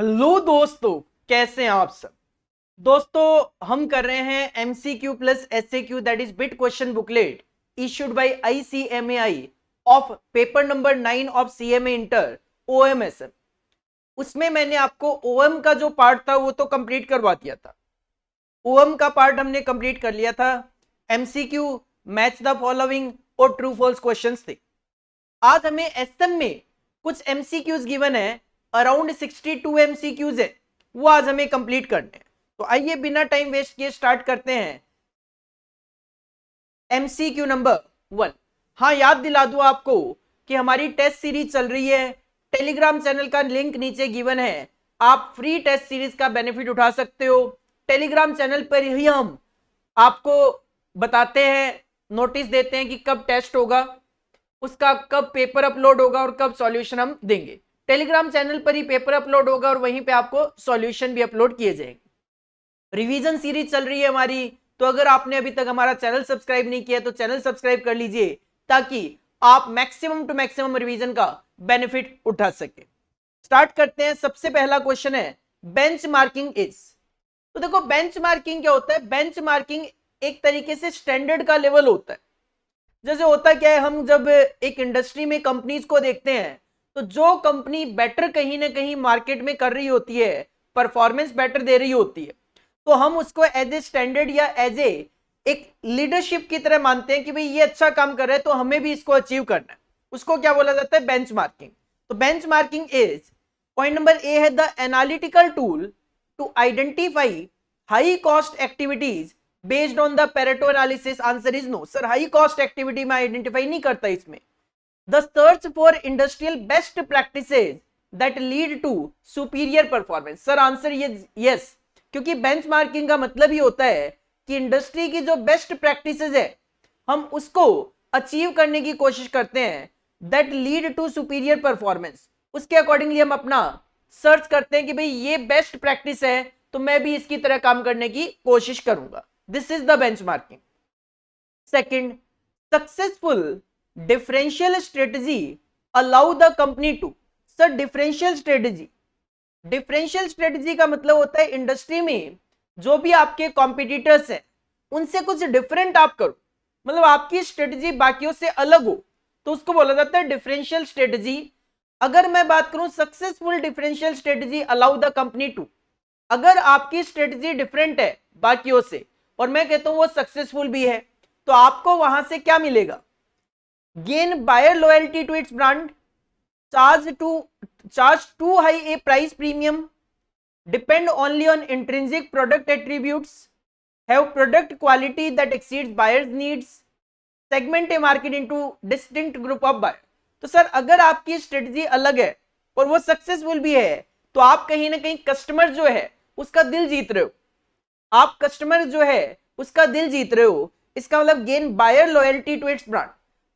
Hello दोस्तों कैसे हैं आप सब दोस्तों हम कर रहे हैं M C Q plus S A Q that is bit question booklet issued by I C M A I of paper number nine of C M A inter O M S M उसमें मैंने आपको ओ M का जो part था वो तो complete करवा दिया था ओ एम का पार्ट हमने कंप्लीट कर लिया था M C Q match the following और ट्रू फॉल्स क्वेश्चन थे आज हमें एस एम में कुछ एम सी क्यूज गिवन है अराउंड 62 टू एमसीक्यूज है वो आज हमें कंप्लीट करने हैं तो आइए बिना टाइम वेस्ट किए स्टार्ट करते हैं एमसीक्यू नंबर वन हाँ याद दिला दू आपको कि हमारी टेस्ट सीरीज चल रही है टेलीग्राम चैनल का लिंक नीचे गिवन है आप फ्री टेस्ट सीरीज का बेनिफिट उठा सकते हो टेलीग्राम चैनल पर ही हम आपको बताते हैं नोटिस देते हैं कि कब टेस्ट होगा उसका कब पेपर अपलोड होगा और कब सॉल्यूशन हम देंगे टेलीग्राम चैनल पर ही पेपर अपलोड होगा और वहीं पे आपको सॉल्यूशन भी अपलोड किए जाएंगे रिवीजन सीरीज चल रही है हमारी तो अगर आपने अभी तक हमारा चैनल सब्सक्राइब नहीं किया तो चैनल सब्सक्राइब कर लीजिए ताकि आप मैक्सिमम टू मैक्सिमम रिवीजन का बेनिफिट उठा सके स्टार्ट करते हैं सबसे पहला क्वेश्चन है बेंच मार्किंग इज तो देखो बेंच मार्किंग क्या होता है बेंच मार्किंग एक तरीके से स्टैंडर्ड का लेवल होता है जैसे होता क्या है हम जब एक इंडस्ट्री में कंपनीज को देखते हैं तो जो कंपनी बेटर कहीं ना कहीं मार्केट में कर रही होती है परफॉर्मेंस बेटर दे रही होती है तो हम उसको एज ए स्टैंडर्ड या एज ए एक लीडरशिप की तरह मानते हैं कि भाई ये अच्छा काम कर रहा है तो हमें भी इसको अचीव करना है उसको क्या बोला जाता है बेंच मार्किंग तो benchmarking is point number A है the analytical tool to identify high cost activities based on the Pareto analysis answer is no sir high cost activity में आइडेंटिफाई नहीं करता इसमें the search for industrial best practices that lead to superior performance sir answer ये yes क्योंकि marking का मतलब ही होता है कि इंडस्ट्री की जो बेस्ट प्रैक्टिसेस है हम उसको अचीव करने की कोशिश करते हैं that lead to superior performance उसके अकॉर्डिंगली हम अपना सर्च करते हैं कि भाई ये बेस्ट प्रैक्टिस है तो मैं भी इसकी तरह काम करने की कोशिश करूंगा this is the benchmarking second successful differential strategy allow the company to sir differential strategy differential strategy का मतलब होता है इंडस्ट्री में जो भी आपके कॉम्पिटिटर्स हैं उनसे कुछ डिफरेंट आप करो मतलब आपकी स्ट्रेटजी बाकियों से अलग हो तो उसको बोला जाता है डिफरेंशियल स्ट्रेटजी अगर मैं बात करूं successful differential strategy allow the company to अगर आपकी स्ट्रेटजी डिफरेंट है बाकियों से और मैं कहता हूं वो सक्सेसफुल भी है तो आपको वहां से क्या मिलेगा gain buyer loyalty to its brand charge to charge too high a price premium depend only on intrinsic product attributes have product quality that exceeds buyers needs segment a market into distinct group of buyer तो sir अगर आपकी strategy अलग है और वो successful भी है तो आप कहीं ना कहीं कस्टमर जो है उसका दिल जीत रहे हो आप कस्टमर जो है उसका दिल जीत रहे हो इसका मतलब gain buyer loyalty to its brand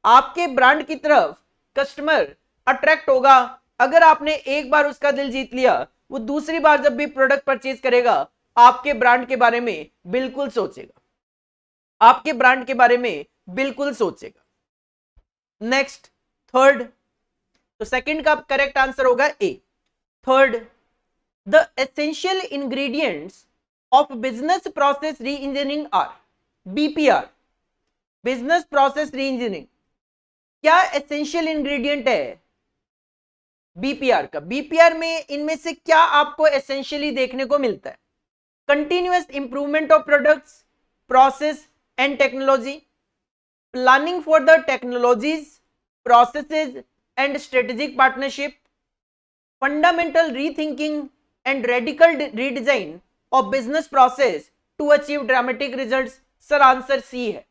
आपके ब्रांड की तरफ कस्टमर अट्रैक्ट होगा अगर आपने एक बार उसका दिल जीत लिया वो दूसरी बार जब भी प्रोडक्ट परचेज करेगा आपके ब्रांड के बारे में बिल्कुल सोचेगा आपके ब्रांड के बारे में बिल्कुल सोचेगा नेक्स्ट थर्ड तो सेकंड का करेक्ट आंसर होगा A third the essential ingredients of business process reengineering or BPR business process reengineering क्या एसेंशियल इंग्रेडिएंट है बीपीआर का बीपीआर में इनमें से क्या आपको एसेंशियली देखने को मिलता है continuous improvement of products process and technology planning for the technologies processes and strategic partnership fundamental rethinking and radical redesign of business process to achieve dramatic result sir answer C है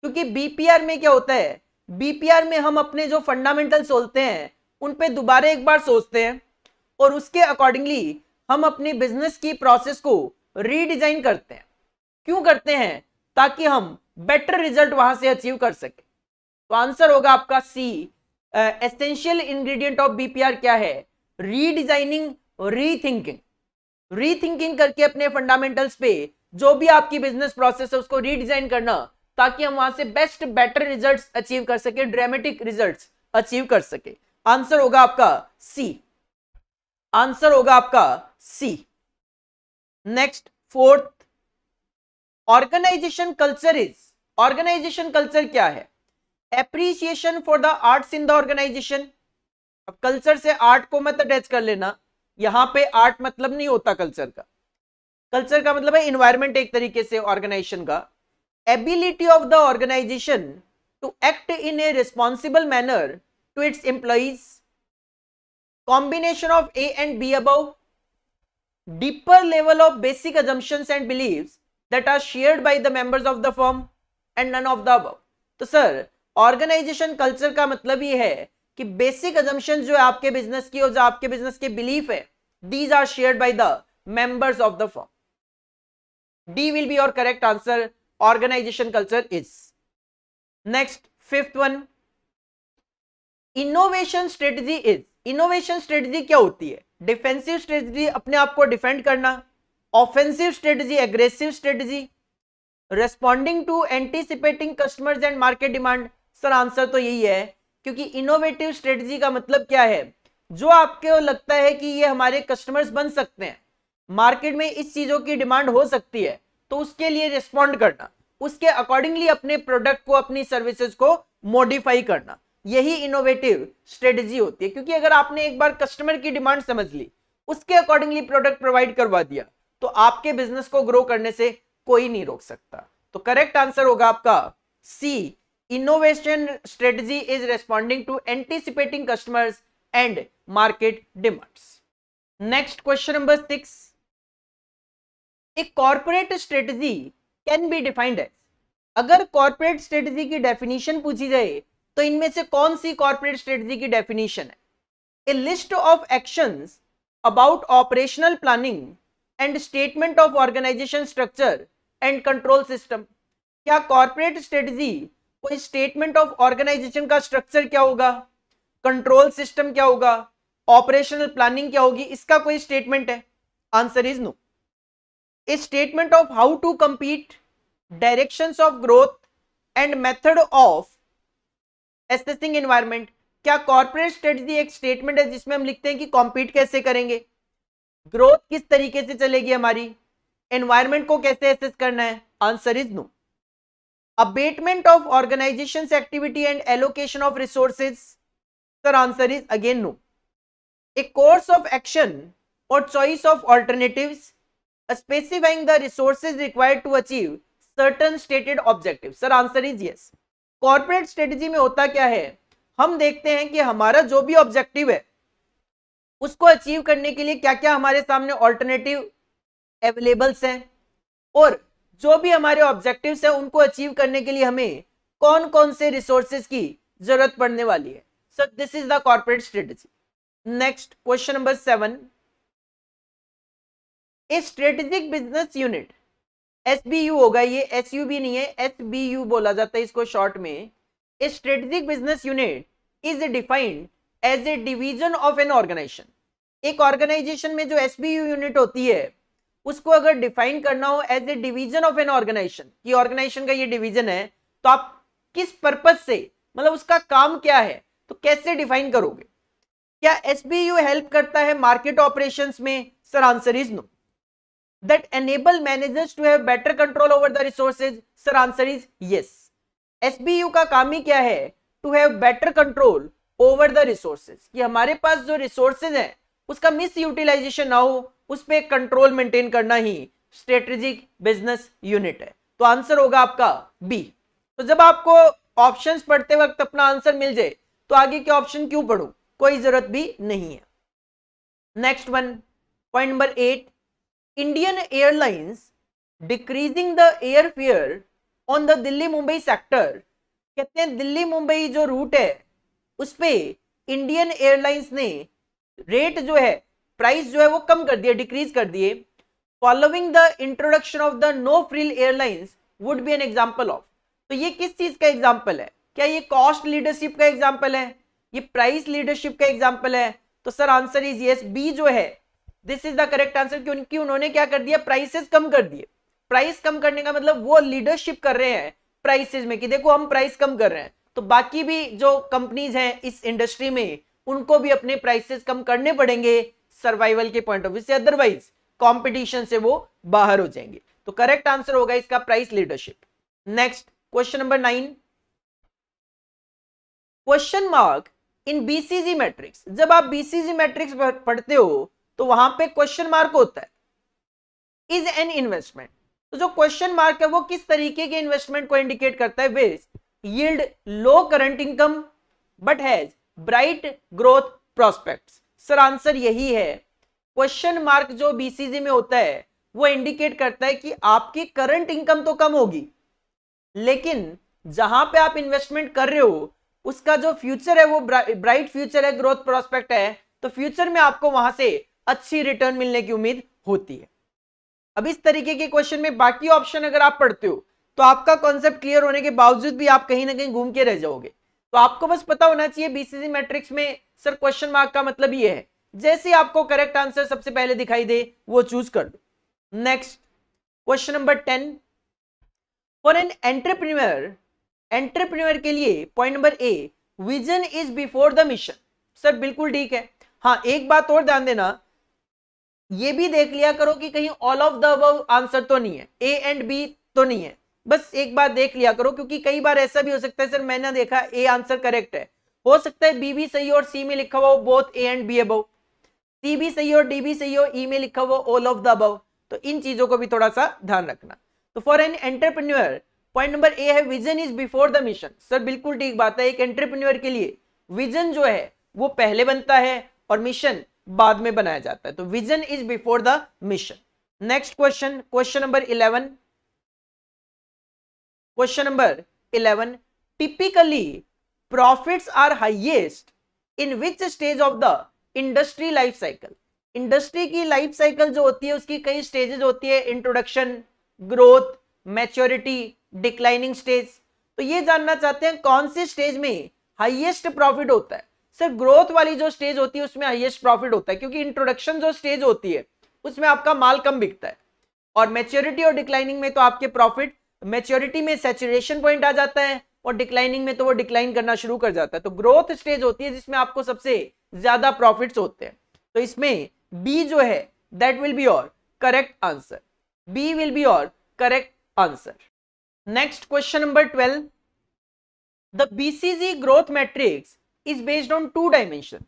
क्योंकि BPR में क्या होता है BPR में हम अपने जो फंडामेंटल सोचते हैं उन पे दोबारा एक बार सोचते हैं और उसके अकॉर्डिंगली हम अपने बिजनेस की प्रोसेस को रीडिजाइन करते हैं क्यों करते हैं ताकि हम बेटर रिजल्ट वहां से अचीव कर सके तो आंसर होगा आपका C essential ingredient of BPR क्या है रीडिजाइनिंग रीथिंकिंग रीथिंकिंग करके अपने फंडामेंटल्स पे जो भी आपकी बिजनेस प्रोसेस है उसको रीडिजाइन करना ताकि हम वहां से बेस्ट बेटर रिजल्ट अचीव कर सके ड्रामेटिक रिजल्ट अचीव कर सके आंसर होगा आपका सी आंसर होगा आपका C next fourth organisation culture is organisation culture क्या है appreciation for the arts in the organisation अब कल्चर से आर्ट को मत अटैच कर लेना यहां पे आर्ट मतलब नहीं होता कल्चर का कल्चर का मतलब है इन्वायरमेंट एक तरीके से ऑर्गेनाइजेशन का ability of the organization to act in a responsible manner to its employees, combination of A and B above, deeper level of basic assumptions and beliefs that are shared by the members of the firm and none of the above. तो sir organisation culture का मतलब ये है कि basic अजम्पन जो है aapke business ki aur jo aapke business ke belief hai these are shared by the members of the firm d will be your correct answer organisation culture is next fifth one innovation strategy is innovation strategy क्या होती है defensive strategy अपने आप को defend करना offensive strategy aggressive strategy responding to anticipating customers and market demand sir answer तो यही है क्योंकि इनोवेटिव स्ट्रेटजी का मतलब क्या है जो आपके लगता है कि ये हमारे कस्टमर्स बन सकते हैं मार्केट में इस चीजों की डिमांड हो सकती है तो उसके लिए रिस्पॉन्ड करना उसके अकॉर्डिंगली अपने प्रोडक्ट को अपनी सर्विसेज को मॉडिफाई करना यही इनोवेटिव स्ट्रेटेजी होती है क्योंकि अगर आपने एक बार कस्टमर की डिमांड समझ ली उसके अकॉर्डिंगली प्रोडक्ट प्रोवाइड करवा दिया तो आपके बिजनेस को ग्रो करने से कोई नहीं रोक सकता तो करेक्ट आंसर होगा आपका C innovation strategy is responding to anticipating customers and market demands next question number six एक corporate strategy can be defined है अगर कॉर्पोरेट स्ट्रेटजी की डेफिनेशन पूछी जाए तो इनमें से कौन सी कॉर्पोरेट स्ट्रेटजी की डेफिनेशन है a list of action about operational planning and statement of organisation structure and control system क्या कॉर्पोरेट स्ट्रेटजी कोई स्टेटमेंट ऑफ ऑर्गेनाइजेशन का स्ट्रक्चर क्या होगा कंट्रोल सिस्टम क्या होगा ऑपरेशनल प्लानिंग क्या होगी इसका कोई स्टेटमेंट है answer is no a statement of how to compete directions of growth and method of assessing environment क्या कॉर्पोरेट स्ट्रेटजी एक स्टेटमेंट है जिसमें हम लिखते हैं कि कॉम्पीट कैसे करेंगे ग्रोथ किस तरीके से चलेगी हमारी एनवायरमेंट को कैसे एसेस करना है answer is no abetment of organisation activity and allocation of resources sir answer is again no a course of action और choice of alternatives specifying the resources required to achieve certain stated objective sir answer is yes corporate strategy में होता क्या है हम देखते हैं कि हमारा जो भी ऑब्जेक्टिव है उसको अचीव करने के लिए क्या क्या हमारे सामने ऑल्टरनेटिव अवेलेबल्स हैं और जो भी हमारे ऑब्जेक्टिव्स हैं उनको अचीव करने के लिए हमें कौन कौन से रिसोर्सेज की जरूरत पड़ने वाली है sir this is the corporate strategy next question number seven a strategic business unit S B U होगा ये एस यू बी नहीं है एस बी यू बोला जाता है इसको शॉर्ट में a strategic business unit is defined as a division of an organisation एक ऑर्गेनाइजेशन में जो एस बी यू यूनिट होती है उसको अगर डिफाइन करना हो as a division of an organisation की ऑर्गेनाइजेशन का ये डिवीजन है तो आप किस पर्पज से मतलब उसका काम क्या है तो कैसे डिफाइन करोगे क्या एस बी यू हेल्प करता है मार्केट ऑपरेशन में sir answer is no that enable managers to have better control over the resources? Sir, answer is yes. SBU का काम ही क्या है to have better control over the resources कि हमारे पास जो रिसोर्सेज हैं उसका मिस यूटिलाइजेशन ना हो उस पर कंट्रोल मेंटेन करना ही स्ट्रेटेजिक बिजनेस यूनिट है तो आंसर होगा आपका बी तो जब आपको ऑप्शंस पढ़ते वक्त अपना आंसर मिल जाए तो आगे के ऑप्शन क्यों पढ़ू कोई जरूरत भी नहीं है next one point number eight Indian Airlines decreasing the airfare on the Delhi Mumbai sector कहते हैं दिल्ली मुंबई जो रूट है उस पर इंडियन एयरलाइंस ने रेट जो है प्राइस जो है वो कम कर दिया डिक्रीज कर दिए following the introduction of the no frill airlines would be an example of तो ये किस चीज का एग्जाम्पल है क्या ये कॉस्ट लीडरशिप का एग्जाम्पल है ये प्राइस लीडरशिप का एग्जाम्पल है तो sir answer is yes B जो है this is the correct answer क्योंकि उन्होंने क्या कर दिया प्राइसेस कम कर दिए प्राइस कम करने का मतलब वो लीडरशिप कर रहे हैं प्राइसेस में कि देखो हम प्राइस कम कर रहे हैं तो बाकी भी जो कंपनीज हैं इस इंडस्ट्री में उनको भी अपने प्राइसेस कम करने पड़ेंगे सर्वाइवल के पॉइंट ऑफ व्यू से अदरवाइज कॉम्पिटिशन से वो बाहर हो जाएंगे तो करेक्ट आंसर होगा इसका price leadership next question number nine question mark in BCG matrix जब आप बीसीजी मैट्रिक्स पढ़ते हो तो वहां पे क्वेश्चन मार्क होता है इज एन इन्वेस्टमेंट तो जो क्वेश्चन मार्क है वो किस तरीके के इन्वेस्टमेंट को इंडिकेट करता है which yield low current income but has bright growth prospect sir answer यही है क्वेश्चन मार्क जो बीसीजी में होता है वो इंडिकेट करता है कि आपकी करंट इनकम तो कम होगी लेकिन जहां पे आप इन्वेस्टमेंट कर रहे हो उसका जो फ्यूचर है वो ब्राइट फ्यूचर है ग्रोथ प्रोस्पेक्ट है तो फ्यूचर में आपको वहां से अच्छी रिटर्न मिलने की उम्मीद होती है अब इस तरीके के क्वेश्चन में बाकी ऑप्शन अगर आप पढ़ते हो तो आपका कॉन्सेप्ट क्लियर होने के बावजूद भी आप कहीं ना कहीं घूम के रह जाओगे तो आपको बस पता होना चाहिए बीसीसी मैट्रिक्स में सर क्वेश्चन मार्क का मतलब ये है जैसे आपको करेक्ट आंसर सबसे पहले दिखाई दे वो चूज कर दो next question number ten for an entrepreneur entrepreneur के लिए point number A vision is before the mission sir बिल्कुल ठीक है हाँ एक बात और ध्यान देना ये भी देख लिया करो कि कहीं ऑल ऑफ द अब आंसर तो नहीं है ए एंड बी तो नहीं है बस एक बार देख लिया करो क्योंकि कई बार ऐसा भी हो सकता है सर मैंने देखा ए आंसर करेक्ट है हो सकता है बी भी सही हो और सी में लिखा हुआ बोथ ए एंड बी अब सी भी सही हो डी भी सही हो ई e में लिखा हुआ ऑल ऑफ द अब तो इन चीजों को भी थोड़ा सा ध्यान रखना तो for an entrepreneur point number A है vision is before the mission sir बिल्कुल ठीक बात है एक एंटरप्रन्यर के लिए विजन जो है वो पहले बनता है और मिशन बाद में बनाया जाता है तो vision is before the mission next question question number eleven question number eleven typically profits are highest in which stage of the industry life cycle industry की लाइफ साइकिल जो होती है उसकी कई स्टेजेस होती है introduction growth maturity declining stage तो ये जानना चाहते हैं कौन सी स्टेज में हाईएस्ट प्रॉफिट होता है सर ग्रोथ वाली जो स्टेज होती है उसमें हाइएस्ट प्रॉफिट होता है क्योंकि इंट्रोडक्शन जो स्टेज होती है उसमें आपका माल कम बिकता है और मेच्योरिटी और डिक्लाइनिंग में तो आपके प्रॉफिट मेच्योरिटी में सेचुरेशन पॉइंट आ जाता है और डिक्लाइनिंग में तो वो डिक्लाइन करना शुरू कर जाता है तो ग्रोथ स्टेज होती है जिसमें आपको सबसे ज्यादा प्रॉफिट होते हैं तो इसमें बी जो है दैट विल बी और correct answer B will be और correct answer next question number twelve the BCG growth matrix is based on two dimension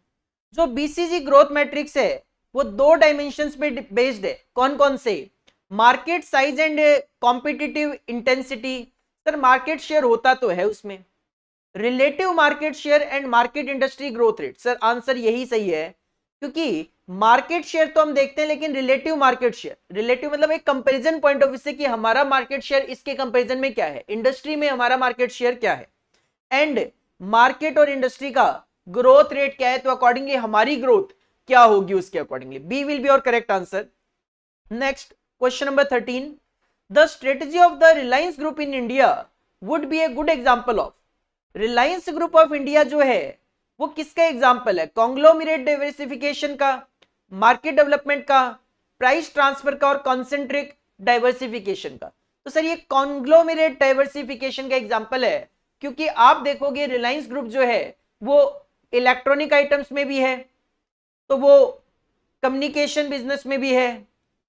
जो बीसीजी ग्रोथ मैट्रिक्स है वो दो डायमेंशन पे बेस्ड है कौन कौन से market size and competitive intensity sir market share होता तो है उसमें relative market share and market industry growth rate sir answer यही सही है क्योंकि मार्केट शेयर तो हम देखते हैं लेकिन रिलेटिव मार्केट शेयर रिलेटिव मतलब एक कंपैरिजन पॉइंट ऑफ व्यू से कि हमारा मार्केट शेयर इसके कंपैरिजन में क्या है इंडस्ट्री में हमारा मार्केट शेयर क्या है एंड मार्केट और इंडस्ट्री का ग्रोथ रेट क्या है तो अकॉर्डिंगली हमारी ग्रोथ क्या होगी उसके अकॉर्डिंगली बी विल बी और correct answer next question number thirteen the strategy of the Reliance group in India would be a good example of Reliance group of India जो है वो किसका एग्जाम्पल है कॉन्ग्लोमिरेट डाइवर्सिफिकेशन का मार्केट डेवलपमेंट का price transfer का और कॉन्सेंट्रिक डाइवर्सिफिकेशन का तो सर ये कॉन्ग्लोमिरेट डाइवर्सिफिकेशन का एग्जाम्पल है क्योंकि आप देखोगे रिलायंस ग्रुप जो है वो इलेक्ट्रॉनिक आइटम्स में भी है तो वो कम्युनिकेशन बिजनेस में भी है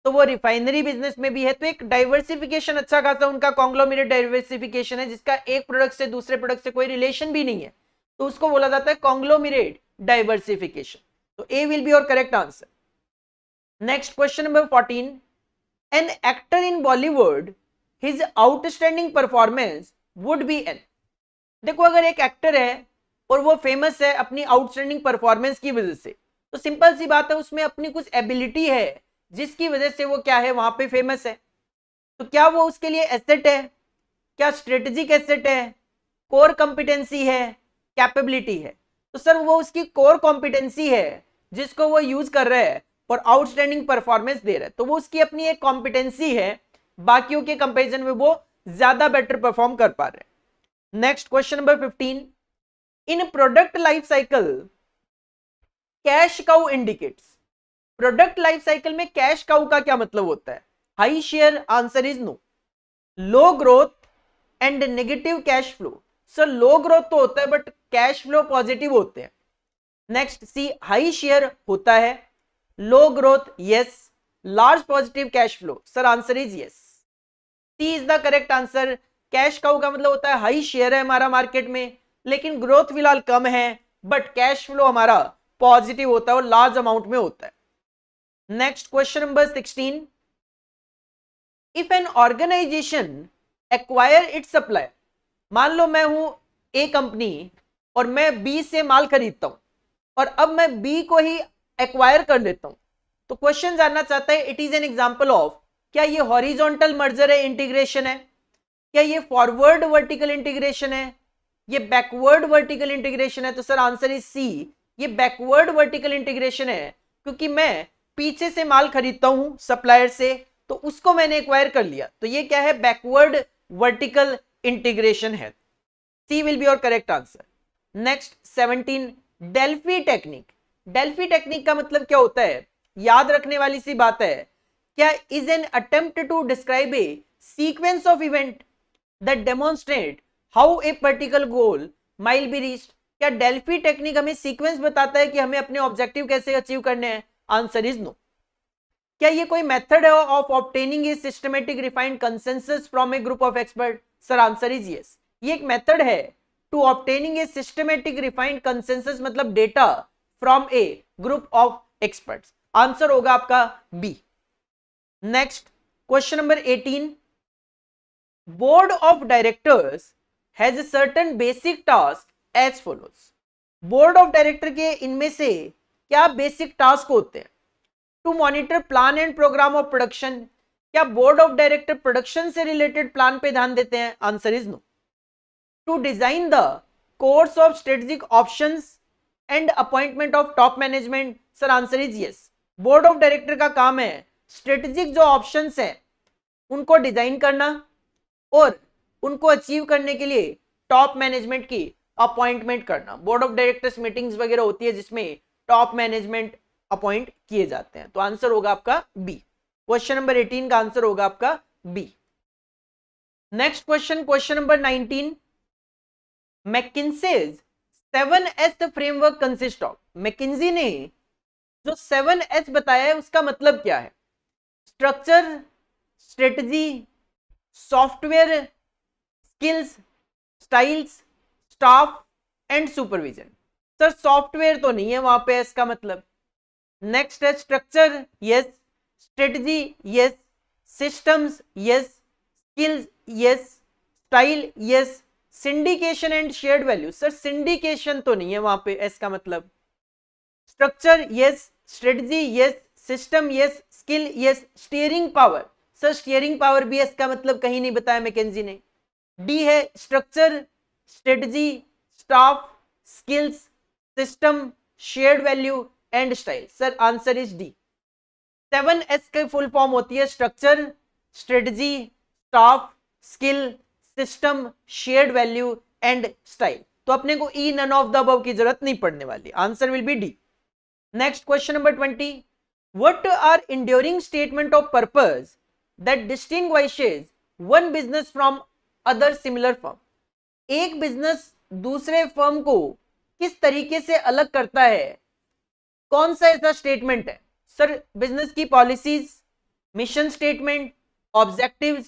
तो वो रिफाइनरी बिजनेस में भी है तो एक डाइवर्सिफिकेशन अच्छा खासा उनका कॉन्ग्लोमेरेट डाइवर्सिफिकेशन है जिसका एक प्रोडक्ट से दूसरे प्रोडक्ट से कोई रिलेशन भी नहीं है तो उसको बोला जाता है कॉन्ग्लोमिरेट डाइवर्सिफिकेशन तो ए विल बी और correct answer next question number fourteen an actor in Bollywood his outstanding performance would be an देखो अगर एक एक्टर है और वो फेमस है अपनी आउटस्टैंडिंग परफॉर्मेंस की वजह से तो सिंपल सी बात है उसमें अपनी कुछ एबिलिटी है जिसकी वजह से वो क्या है वहां पे फेमस है तो क्या वो उसके लिए एसेट है क्या स्ट्रेटेजिक एसेट है कोर कॉम्पिटेंसी है कैपेबिलिटी है तो सर वो उसकी कोर कॉम्पिटेंसी है जिसको वो यूज कर रहा है और आउटस्टैंडिंग परफॉर्मेंस दे रहा है तो वो उसकी अपनी एक कॉम्पिटेंसी है बाकियों के कंपेरिजन में वो ज्यादा बेटर परफॉर्म कर पा रहे हैं next question number fifteen in product life cycle cash cow indicates product life cycle में कैश काउ का क्या मतलब होता है high share answer is no low growth and negative cash flow sir low growth तो होता है बट कैश फ्लो पॉजिटिव होते हैं नेक्स्ट सी हाई शेयर होता है low growth yes large positive cash flow sir answer is yes C is the correct answer cash cow का मतलब होता है हाई शेयर है हमारा मार्केट में लेकिन ग्रोथ फिलहाल कम है बट कैश फ्लो हमारा पॉजिटिव होता है और लार्ज अमाउंट में होता है next question number sixteen if an organisation acquire it supplier मान लो मैं हूं ए कंपनी और मैं बी से माल खरीदता हूं और अब मैं बी को ही एक्वायर कर लेता हूं तो क्वेश्चन जानना चाहता है it is an example of क्या ये हॉरिजॉन्टल मर्जर है इंटीग्रेशन है क्या ये फॉरवर्ड वर्टिकल इंटीग्रेशन है ये बैकवर्ड वर्टिकल इंटीग्रेशन है तो सर आंसर इज सी ये बैकवर्ड वर्टिकल इंटीग्रेशन है क्योंकि मैं पीछे से माल खरीदता हूं सप्लायर से तो उसको मैंने एक्वायर कर लिया तो ये क्या है बैकवर्ड वर्टिकल इंटीग्रेशन है C will be your correct answer next seventeen Delphi technique Delphi technique का मतलब क्या होता है याद रखने वाली सी बात है क्या is an attempt to describe a sequence of event that demonstrate how a particular goal might be reached क्या डेल्फी टेक्निक हमें सीक्वेंस बताता है कि हमें अपने ऑब्जेक्टिव कैसे अचीव करने हैं आंसर इज नो क्या ये कोई मेथड है of obtaining a systematic refined consensus from a group of expert sir answer is yes ये एक मेथड है to obtaining a systematic refined consensus मतलब data from a group of experts answer होगा आपका B next question number 18 board of directors has a certain basic task as follows board of के इनमें से क्या बेसिक टास्क होते हैं to monitor plan and programme of production क्या board of director production से रिलेटेड प्लान पे ध्यान देते हैं answer is no to design the course of strategic options and appointment of top management sir answer is yes board of director का काम है strategic जो ऑप्शंस हैं उनको डिजाइन करना और उनको अचीव करने के लिए टॉप मैनेजमेंट की अपॉइंटमेंट करना बोर्ड ऑफ डायरेक्टर्स मीटिंग्स वगैरह होती है जिसमें टॉप मैनेजमेंट अपॉइंट किए जाते हैं तो आंसर होगा आपका बी क्वेश्चन नंबर एटीन का आंसर होगा आपका B next question question number nineteen McKinsey's seven S framework consist of McKinsey ने जो सेवन एस बताया है उसका मतलब क्या है structure strategy software skills styles staff and supervision sir software तो नहीं है वहां पे इसका मतलब नेक्स्ट है structure yes strategy yes systems yes skills yes style yes syndication and shared value sir syndication तो नहीं है वहां पे इसका मतलब structure yes strategy yes system yes skill yes steering power sir steering power B S का मतलब कहीं नहीं बताया मैकेजी ने डी है structure strategy staff skills system shared value and style sir answer is D seven S की full form होती है structure strategy staff skill system shared value and style तो अपने को E none of the above की जरूरत नहीं पड़ने वाली answer will be D next question number twenty what are enduring statement of purpose that distinguishes one business from other similar firm. एक business दूसरे फर्म को किस तरीके से अलग करता है कौन सा ऐसा स्टेटमेंट है सर बिजनेस की policies mission statement objective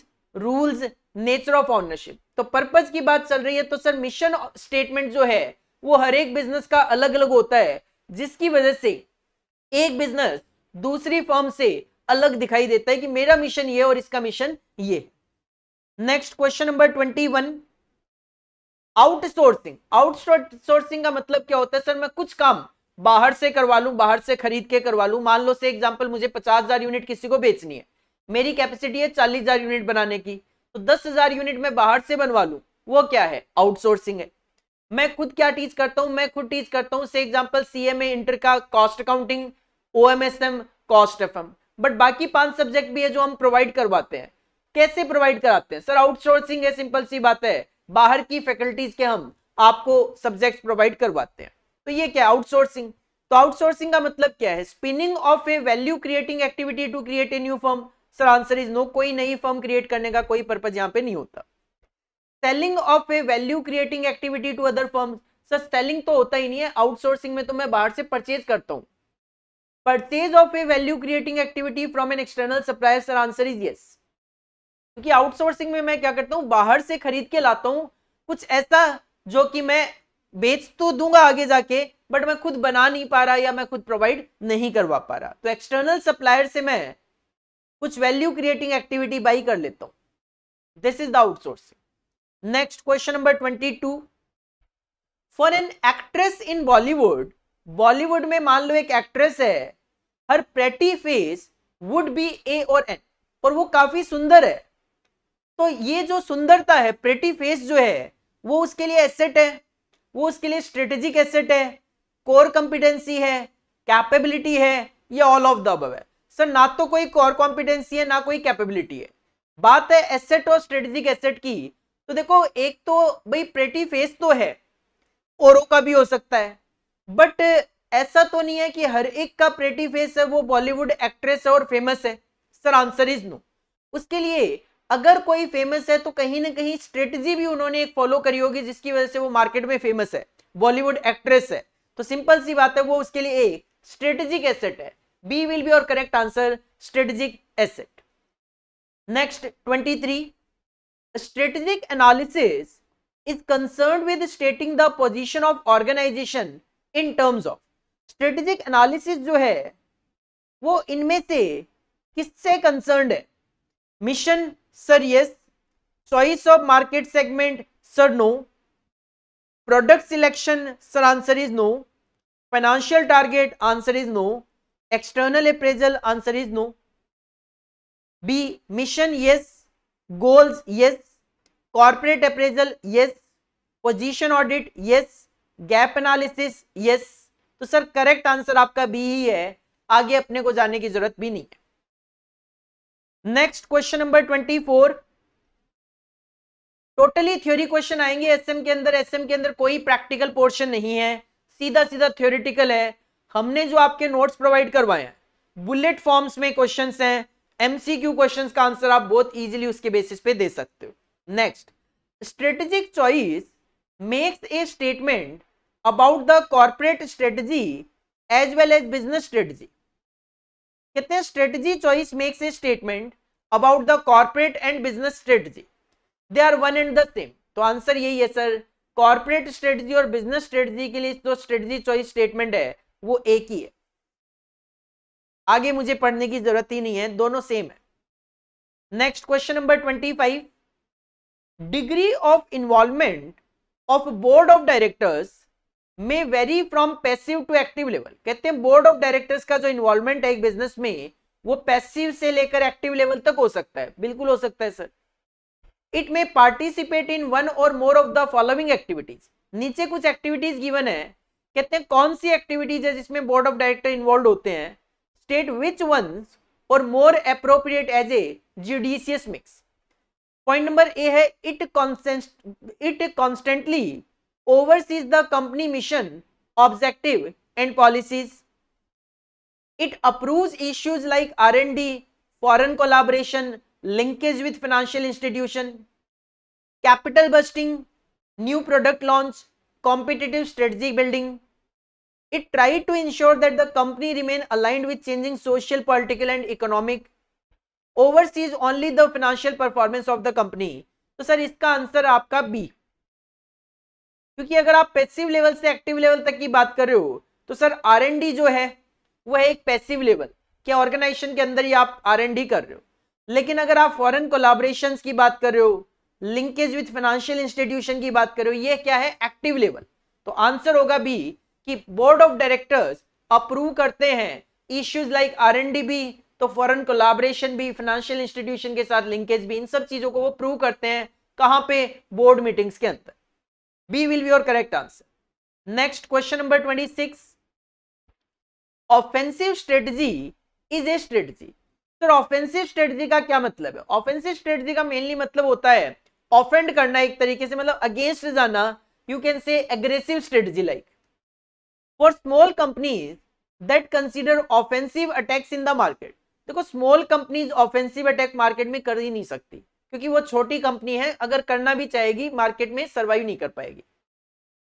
rules nature of ownership तो पर्पज की बात चल रही है तो सर मिशन स्टेटमेंट जो है वो हर एक बिजनेस का अलग अलग होता है जिसकी वजह से एक बिजनेस दूसरी फर्म से अलग दिखाई देता है कि मेरा मिशन ये और इसका मिशन ये next question number twenty one outsourcing outsourcing का मतलब क्या होता है सर मैं कुछ काम बाहर से करवा लूं बाहर से खरीद के करवा लूं मान लो से एग्जांपल मुझे पचास हजार यूनिट किसी को बेचनी है मेरी कैपेसिटी है चालीस हजार यूनिट बनाने की तो दस हजार यूनिट मैं बाहर से बनवा लूं वो क्या है आउटसोर्सिंग है मैं खुद क्या टीच करता हूं मैं खुद टीच करता हूं से एग्जांपल सीएमए इंटर का cost accounting OMSM cost FM but बाकी पांच सब्जेक्ट भी है जो हम प्रोवाइड करवाते हैं कैसे प्रोवाइड कराते हैं सर आउटसोर्सिंग है सिंपल सी बात है बाहर की फैकल्टीज के हम आपको सब्जेक्ट प्रोवाइड करवाते हैं तो ये क्या आउटसोर्सिंग तो आउटसोर्सिंग का मतलब क्या है spinning off a value creating activity to create a new form sir answer is no कोई नई फॉर्म क्रिएट करने का कोई पर्पज यहाँ पे नहीं होता selling off a value creating activity to other form sir selling तो होता ही नहीं है आउटसोर्सिंग में तो मैं बाहर से परचेज करता हूँ purchase of a value creating activity from an external supplier answer is yes क्योंकि आउटसोर्सिंग में मैं क्या करता हूँ बाहर से खरीद के लाता हूँ कुछ ऐसा जो कि मैं बेच तो दूंगा आगे जाके बट मैं खुद बना नहीं पा रहा या मैं खुद प्रोवाइड नहीं करवा पा रहा तो एक्सटर्नल सप्लायर से मैं कुछ वैल्यू क्रिएटिंग एक्टिविटी बाई कर लेता हूँ this is the outsourcing next question number twenty two for an actress in Bollywood Bollywood में मान लो एक एक्ट्रेस है her pretty face would be A और एन और वो काफी सुंदर है तो ये जो सुंदरता है प्रेटी फेस जो है वो उसके लिए एसेट है वो उसके लिए स्ट्रेटेजिक एसेट है कोर कॉम्पिटेंसी है कैपेबिलिटी है ये ऑल ऑफ द अब है सर ना तो कोई कोर कॉम्पिटेंसी है ना कोई कैपेबिलिटी है बात है एसेट और स्ट्रेटेजिक एसेट की तो देखो एक तो भाई प्रेटी फेस तो है ओरो का भी हो सकता है बट ऐसा तो नहीं है कि हर एक का प्रेटी फेस है वो बॉलीवुड एक्ट्रेस है और फेमस है सर आंसर इज नो उसके लिए अगर कोई फेमस है तो कहीं ना कहीं स्ट्रेटजी भी उन्होंने एक फॉलो करी होगी जिसकी वजह से वो मार्केट में फेमस है बॉलीवुड एक्ट्रेस है तो सिंपल सी बात है वो उसके लिए एक स्ट्रेटेजिक एसेट है बी विल बी और correct answer strategic asset next twenty three strategic analysis is concern with stating the position of organisation in terms of strategic analysis जो है वो इनमें से किससे कंसर्न है mission sir yes choice of market segment sir no product selection sir answer is no financial target answer is no external appraisal answer is no B mission yes goals yes corporate appraisal yes position audit yes gap analysis yes तो sir correct answer आपका B ही है आगे अपने को जाने की जरूरत भी नहीं है next question number twenty four totally theory question आएंगे एसएम के अंदर एसएम के अंदर कोई प्रैक्टिकल पोर्शन नहीं है सीधा सीधा थ्योरिटिकल है हमने जो आपके नोट्स प्रोवाइड करवाए हैं बुलेट फॉर्म्स में क्वेश्चंस हैं एमसीक्यू क्वेश्चंस का आंसर आप बहुत इजीली उसके बेसिस पे दे सकते हो next strategic choice makes a statement about the corporate strategy as well as business strategy कहते हैं strategy choice makes a statement about the corporate and business strategy they are one and the same तो answer यही है sir corporate strategy और business strategy के लिए जो strategy choice statement है वो एक ही है आगे मुझे पढ़ने की जरूरत ही नहीं है दोनों सेम है next question number twenty five degree of involvement of board of directors में vary from passive to active level कहते हैं बोर्ड ऑफ डायरेक्टर्स का जो इन्वॉल्वमेंट है एक बिजनेस में वो पैसिव से लेकर एक्टिव लेवल तक हो सकता है बिल्कुल हो सकता है sir it may participate in one or more of the following activities नीचे कुछ एक्टिविटीज गिवन है कहते हैं कौन सी एक्टिविटीज है जिसमें बोर्ड ऑफ डायरेक्टर इन्वॉल्व होते हैं state which ones or more appropriate as a judicious mix point number A है it consent it constantly oversees the company mission objective and policies it approves issues like R and D foreign collaboration linkage with financial institution capital busting new product launch competitive strategy building. It tried to ensure that the company remain aligned with changing social, political and economic oversees only the financial performance of the company तो sir इसका answer आपका B क्योंकि अगर आप passive level से active level तक की बात कर रहे हो तो सर आर जो है वह एक पैसिव लेवल क्या ऑर्गेनाइजेशन के अंदर ही आप आर कर रहे हो लेकिन अगर आप फॉरेन कोलाबोरेशन की बात कर रहे हो लिंकेज विथ फाइनेंशियल इंस्टीट्यूशन की बात कर रहे हो ये क्या है एक्टिव लेवल तो आंसर होगा बी कि बोर्ड ऑफ डायरेक्टर्स अप्रूव करते हैं issues like R and D B तो फॉरन कोलाबरेशन भी फाइनेंशियल इंस्टीट्यूशन के साथ लिंकेज भी इन सब चीजों को वो प्रूव करते हैं कहां पे बोर्ड मीटिंग्स के अंदर B will be your correct answer next question number twenty six offensive strategy is a strategy sir offensive strategy का क्या मतलब है ऑफेंसिव स्ट्रेटजी का मेनली मतलब होता है ऑफेंड करना एक तरीके से मतलब अगेंस्ट जाना you can say aggressive strategy like for small companies that consider offensive attacks in the market देखो small companies offensive attack market में कर ही नहीं सकती क्योंकि वो छोटी कंपनी है अगर करना भी चाहेगी मार्केट में सर्वाइव नहीं कर पाएगी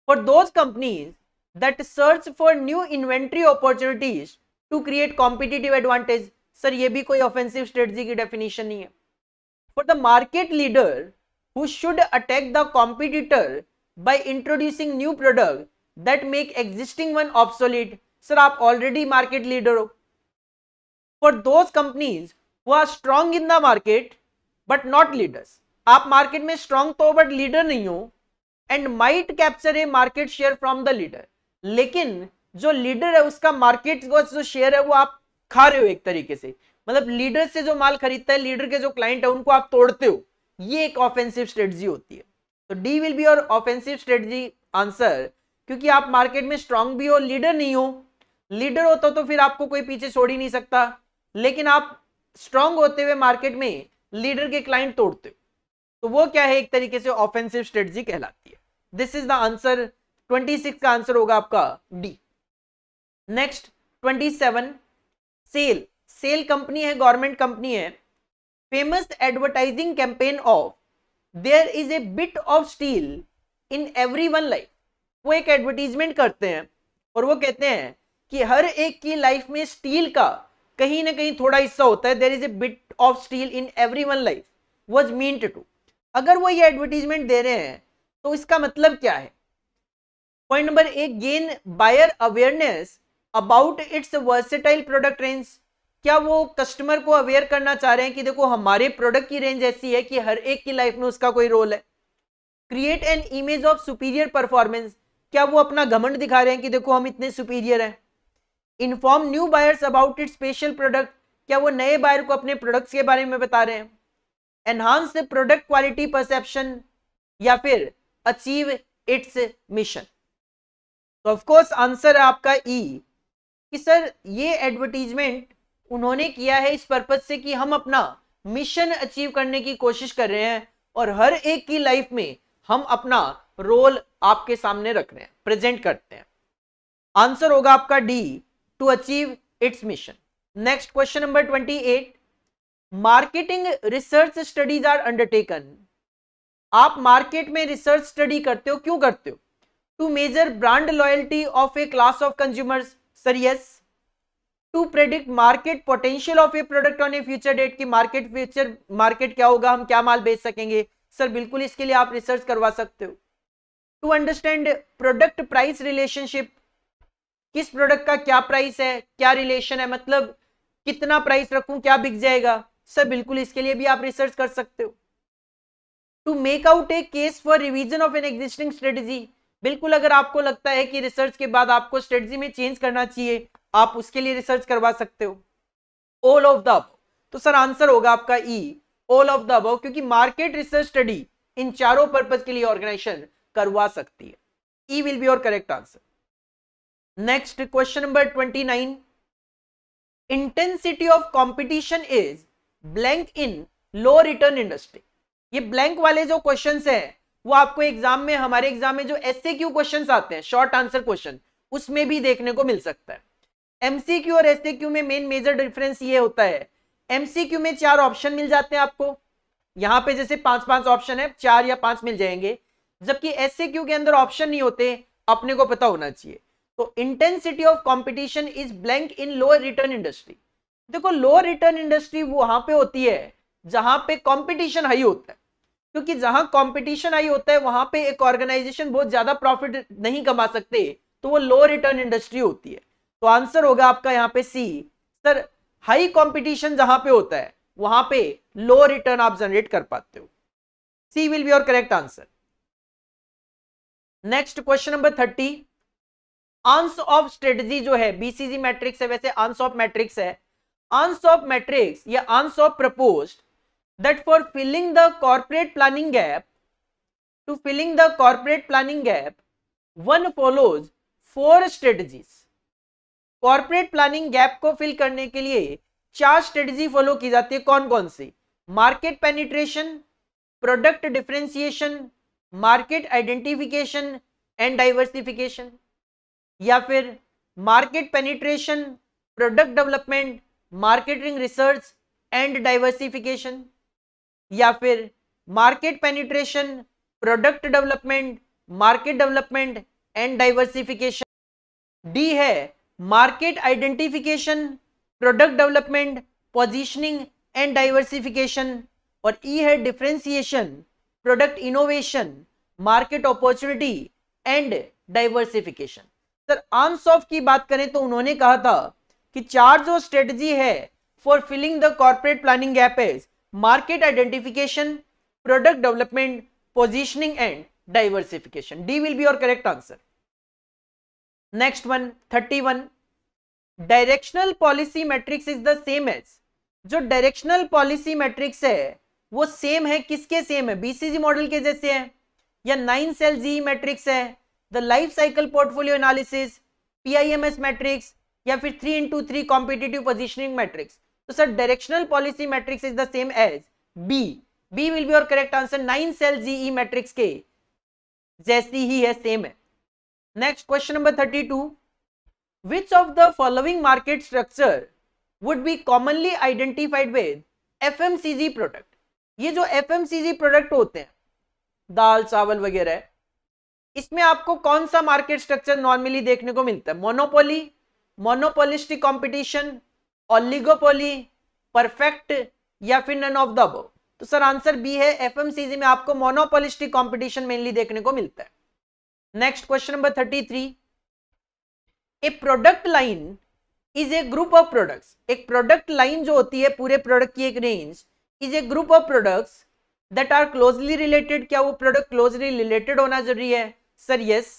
for those companies that search for new inventory opportunities to create competitive advantage sir ये भी कोई ऑफेंसिव स्ट्रेटजी की डेफिनेशन नहीं है for the market leader who should attack the competitor by introducing new product that make existing one obsolete sir आप already market leader हो for those companies who are strong in the market but not leaders. आप market में strong तो but leader नहीं हो and might capture a market share from the leader लेकिन जो leader है उसका मार्केट का जो शेयर है वो आप खा रहे हो एक तरीके से मतलब लीडर से जो माल खरीदता है लीडर के जो क्लाइंट है उनको आप तोड़ते हो ये एक ऑफेंसिव स्ट्रेटजी होती है तो डी विल बी और ऑफेंसिव स्ट्रेटजी आंसर क्योंकि आप मार्केट में स्ट्रांग भी हो लीडर नहीं हो लीडर होता तो फिर आपको कोई पीछे छोड़ ही नहीं सकता लेकिन आप स्ट्रांग होते हुए मार्केट में लीडर के क्लाइंट तोड़ते हो तो वो क्या है एक तरीके से ऑफेंसिव स्ट्रेटजी कहलाती है दिस इज द आंसर 26 का आंसर होगा आपका D next 27 SAIL SAIL company है गवर्नमेंट कंपनी है famous advertising campaign of there is a bit of steel in every one life वो एक एडवर्टीजमेंट करते हैं और वो कहते हैं कि हर एक की लाइफ में स्टील का कहीं ना कहीं थोड़ा हिस्सा होता है there is a bit of steel in every one life was mean to अगर वो ये एडवर्टीजमेंट दे रहे हैं तो इसका मतलब क्या है पॉइंट नंबर एक gain buyer awareness about its versatile product range क्या वो कस्टमर को अवेयर करना चाह रहे हैं कि देखो हमारे प्रोडक्ट की रेंज ऐसी है कि हर एक की लाइफ में उसका कोई रोल है create an image of superior performance क्या वो अपना घमंड दिखा रहे हैं कि देखो हम इतने सुपीरियर हैं inform new buyers about it special product क्या वो नए बायर को अपने प्रोडक्ट्स के बारे में बता रहे हैं एनहांस प्रोडक्ट क्वालिटी परसेप्शन या फिर अचीव इट्स मिशन तो ऑफकोर्स आंसर है आपका ई e. कि सर ये एडवर्टीजमेंट उन्होंने किया है इस पर्पज से कि हम अपना मिशन अचीव करने की कोशिश कर रहे हैं और हर एक की लाइफ में हम अपना रोल आपके सामने रख रहे हैं प्रेजेंट करते हैं आंसर होगा आपका D to achieve its mission next question number twenty eight marketing research studies are undertaken. आप मार्केट में रिसर्च स्टडी करते हो क्यों करते हो to measure brand loyalty of a class of consumers sir yes to predict market potential of a product on a future date की market future market क्या होगा हम क्या माल बेच सकेंगे सर बिल्कुल इसके लिए आप रिसर्च करवा सकते हो to understand product price relationship किस प्रोडक्ट का क्या प्राइस है क्या रिलेशन है मतलब कितना प्राइस रखूं क्या बिक जाएगा सर बिल्कुल इसके लिए भी आप रिसर्च कर सकते हो to make out a case for revision of an existing strategy बिल्कुल अगर आपको लगता है कि रिसर्च के बाद आपको स्ट्रेटजी में चेंज करना चाहिए आप उसके लिए रिसर्च करवा सकते हो ऑल ऑफ द तो सर आंसर होगा आपका E all of the above क्योंकि मार्केट रिसर्च स्टडी इन चारों पर्पज के लिए ऑर्गेनाइजेशन करवा सकती है ई विल बी और correct answer next question number twenty intensity of competition is blank in low return industry ये ब्लैंक वाले जो क्वेश्चन है वो आपको एग्जाम में हमारे एग्जाम में जो एस क्वेश्चन आते हैं शॉर्ट आंसर क्वेश्चन उसमें भी देखने को मिल सकता है एमसीक्यू और एस में मेन मेजर डिफरेंस ये होता है एमसीक्यू में चार ऑप्शन मिल जाते हैं आपको यहाँ पे जैसे पांच पांच ऑप्शन है चार या पांच मिल जाएंगे जबकि एस के अंदर ऑप्शन नहीं होते अपने को पता होना चाहिए तो intensity of competition is blank in lower return industry देखो लोअर रिटर्न इंडस्ट्री वहां पे होती है जहां पे कंपटीशन हाई होता है क्योंकि जहां कंपटीशन हाई होता है वहां पे एक ऑर्गेनाइजेशन बहुत ज्यादा प्रॉफिट नहीं कमा सकते तो वो लो रिटर्न इंडस्ट्री होती है तो आंसर होगा आपका यहाँ पे सी सर हाई कंपटीशन जहां पे होता है वहां पे लो रिटर्न आप जनरेट कर पाते हो C will be your correct answer next question number thirty Ansoff strategy जो है बीसीजी मैट्रिक्स है वैसे अंश ऑफ मैट्रिक्स है अंश ऑफ मैट्रिक्स या Ansoff propose that for filling the corporate planning gap to filling the corporate planning gap one follows four strategies corporate planning gap को fill करने के लिए चार स्ट्रेटजी फॉलो की जाती है कौन कौन सी market penetration product differentiation market identification and diversification या फिर market penetration product development marketing research and diversification या फिर market penetration product development market development and diversification D है market identification product development positioning and diversification और E e है differentiation product innovation market opportunity and diversification sir arms of की बात करें तो उन्होंने कहा था कि चार जो स्ट्रेटजी है for filling the corporate planning gap is market identification product development positioning and diversification D will be your correct answer next one thirty one directional policy matrix is the same as जो directional policy matrix है वो same है किसके same है BCG model के जैसे है या नाइन सेल जी मैट्रिक्स है the life cycle portfolio analysis PIMS matrix या फिर three into three competitive positioning matrix तो sir directional policy matrix is the same as B B will be और correct answer nine cell GE matrix के जैसी ही है same है next question number thirty two which of the following market structure would be commonly identified with FMCG product ये जो FMCG product होते हैं दाल चावल वगैरह इसमें आपको कौन सा मार्केट स्ट्रक्चर नॉर्मली देखने को मिलता है monopoly monopolistic competition oligopoly perfect या फिर नन ऑफ द अबव तो सर आंसर बी है एफएमसीजी में आपको मोनोपोलिस्टिक कॉम्पिटिशन मेनली देखने को मिलता है next question number thirty three a product line is a group of products एक प्रोडक्ट लाइन जो होती है पूरे प्रोडक्ट की एक range is a group of products that are closely related क्या वो प्रोडक्ट क्लोजली रिलेटेड होना जरूरी है sir yes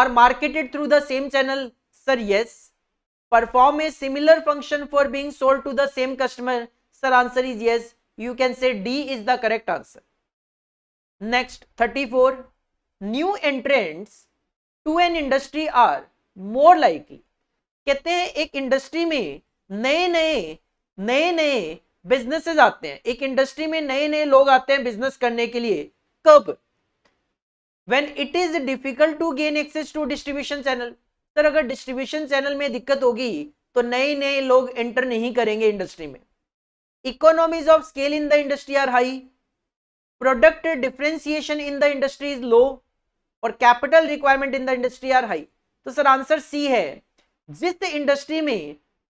are marketed through the same channel sir yes perform a similar function for being sold to the same customer sir answer is yes you can say d is the correct answer next 34 new entrants to an industry are more likely कहते हैं एक industry में नए नए नए नए businesses आते हैं एक इंडस्ट्री में नए नए लोग आते हैं बिजनेस करने के लिए कब when it is difficult to gain access to distribution channel sir अगर डिस्ट्रीब्यूशन चैनल में दिक्कत होगी तो नए नए लोग एंटर नहीं करेंगे इंडस्ट्री में economies of scale in the industry are high product differentiation in the industry is low और capital requirement in the industry are high तो सर आंसर सी है जिस इंडस्ट्री में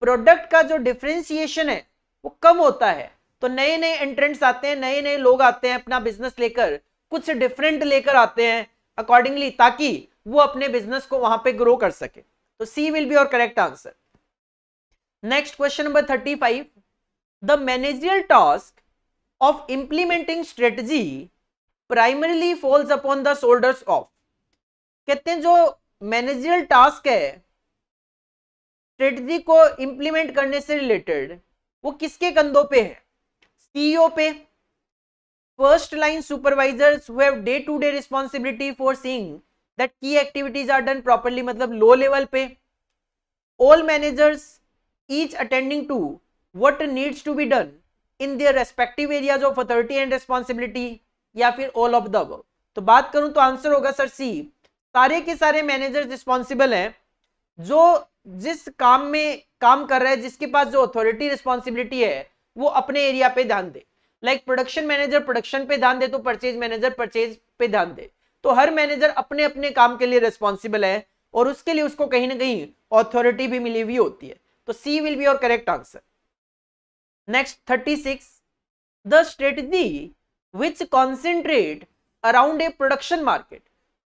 प्रोडक्ट का जो डिफ्रेंसिएशन है वो कम होता है तो नए नए एंट्रेंट्स आते हैं नए नए लोग आते हैं अपना बिजनेस लेकर कुछ डिफरेंट लेकर आते हैं अकॉर्डिंगली ताकि वो अपने बिजनेस को वहां पे ग्रो कर सके तो सी विल बी और correct answer next question number thirty five the managerial task of implementing strategy primarily falls upon the shoulders of कहते हैं जो मैनेजरियल टास्क है स्ट्रेटजी को इंप्लीमेंट करने से रिलेटेड वो किसके कंधों पे है सीईओ e पे first line supervisors who have day to day responsibility for seeing that key activities are done properly मतलब low level पे all managers each attending to what needs to be done in their respective areas of authority and responsibility या फिर all of the above तो बात करूं तो answer होगा sir सी सारे के सारे मैनेजर्स रिस्पॉन्सिबल हैं जो जिस काम में काम कर रहे हैं जिसके पास जो अथॉरिटी रिस्पॉन्सिबिलिटी है वो अपने एरिया पे ध्यान दे लाइक प्रोडक्शन मैनेजर प्रोडक्शन पे ध्यान दे तो परचेज मैनेजर परचेज पे ध्यान दे तो हर मैनेजर अपने अपने काम के लिए रिस्पॉन्सिबल है और उसके लिए उसको कहीं ना कहीं ऑथोरिटी भी मिली हुई होती है तो सी विल बी और correct answer next thirty six the strategy which concentrate around a production market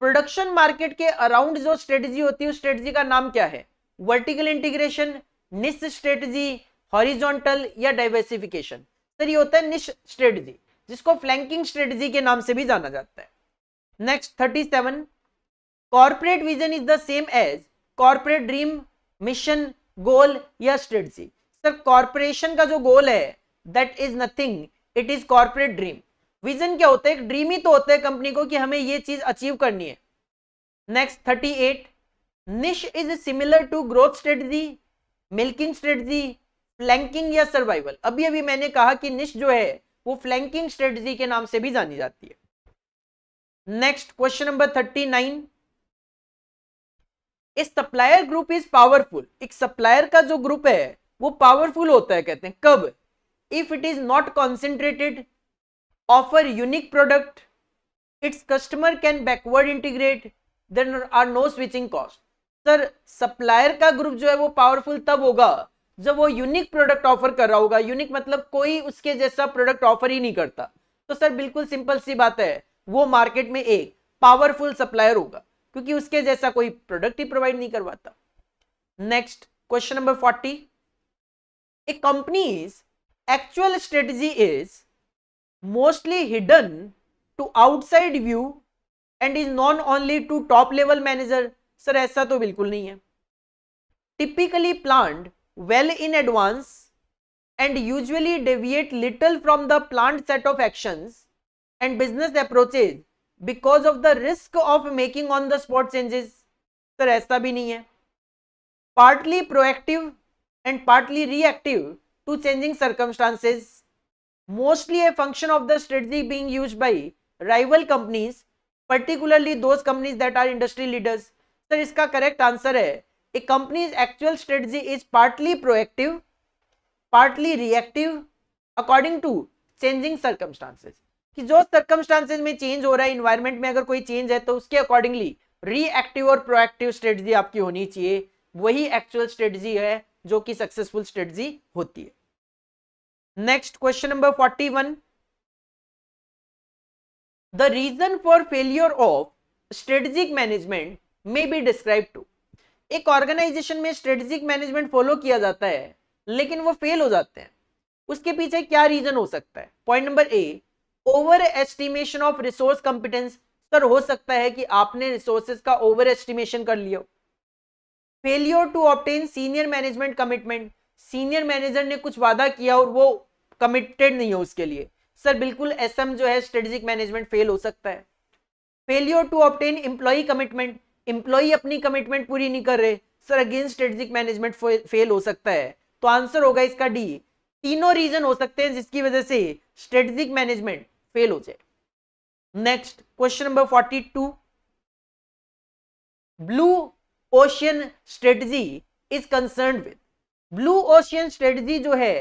production market के अराउंड जो स्ट्रेटजी होती है उस स्ट्रेटजी का नाम क्या है vertical integration niche strategy horizontal या डाइवर्सिफिकेशन सर ये होता है निश स्ट्रेटजी जिसको फ्लैंकिंग स्ट्रेटजी के नाम से भी जाना जाता है next thirty seven corporate vision is the same as corporate dream mission goal या स्ट्रेटजी सर कॉर्पोरेशन का जो गोल है that is nothing it is corporate dream vision क्या होता है ड्रीम ही तो होता है कंपनी को कि हमें ये चीज अचीव करनी है next thirty eight niche is similar to growth strategy milking strategy flanking या सर्वाइवल अभी अभी मैंने कहा कि निश जो है वो फ्लैंकिंग स्ट्रेटजी के नाम से भी जानी जाती है next question number thirty nine supplier group is powerful एक सप्लायर का जो ग्रुप है वो पावरफुल होता है कहते हैं कब if it is not concentrated offer unique product its customer can backward integrate there are no switching cost sir supplier का ग्रुप जो है वो पावरफुल तब होगा जब वो यूनिक प्रोडक्ट ऑफर कर रहा होगा यूनिक मतलब कोई उसके जैसा प्रोडक्ट ऑफर ही नहीं करता तो सर बिल्कुल सिंपल सी बात है वो मार्केट में एक पावरफुल सप्लायर होगा क्योंकि उसके जैसा कोई प्रोडक्ट ही प्रोवाइड नहीं करवाता next question number forty a company actual strategy is mostly hidden to outside view and is known only to top level manager sir ऐसा तो बिल्कुल नहीं है typically planned well in advance and usually deviate little from the planned set of actions and business approaches because of the risk of making on the spot changes Sir, ऐसा भी नहीं है partly proactive and partly reactive to changing circumstances mostly a function of the strategy being used by rival companies particularly those companies that are industry leaders Sir, इसका correct answer है company company's actual strategy is partly proactive partly reactive according to changing circumstances कि जो circumstances में change हो रहा है environment में अगर कोई चेंज है तो उसके अकॉर्डिंगली रीएक्टिव और प्रोएक्टिव स्ट्रेटजी आपकी होनी चाहिए वही एक्चुअल स्ट्रेटजी है जो कि सक्सेसफुल स्ट्रेटजी होती है next question number forty one the reason for failure of strategic management may be describe to एक ऑर्गेनाइजेशन में स्ट्रेटेजिक मैनेजमेंट फॉलो किया जाता है लेकिन वो फेल हो जाते हैं उसके पीछे क्या रीजन हो सकता है point number A over estimation of resource competence sir हो सकता है कि आपने रिसोर्सेज का ओवर एस्टिमेशन कर लिया failure to obtain senior management commitment senior manager ने कुछ वादा किया और वो कमिटेड नहीं हो उसके लिए सर बिल्कुल एसएम जो है स्ट्रेटेजिक मैनेजमेंट फेल हो सकता है failure to obtain employee commitment employee अपनी कमिटमेंट पूरी नहीं कर रहे sir again strategic management fail हो सकता है तो आंसर होगा इसका डी तीनों रीजन हो सकते हैं जिसकी वजह से स्ट्रेटेजिक मैनेजमेंट फेल हो जाए next question number forty two blue ocean strategy is concern with blue ocean strategy जो है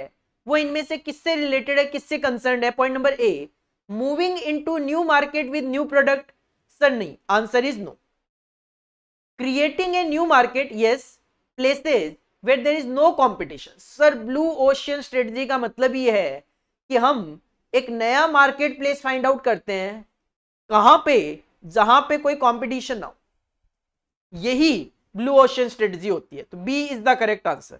वो इनमें से किससे रिलेटेड है किससे कंसर्न है point number A moving in to new market with new product sir नहीं answer is no creating a new market yes places where there is no competition sir blue ocean strategy का मतलब ये है कि हम एक नया मार्केट प्लेस फाइंड आउट करते हैं कहां पे जहां पे कोई कंपटीशन ना हो यही ब्लू ओशन स्ट्रेटजी होती है तो B is the correct answer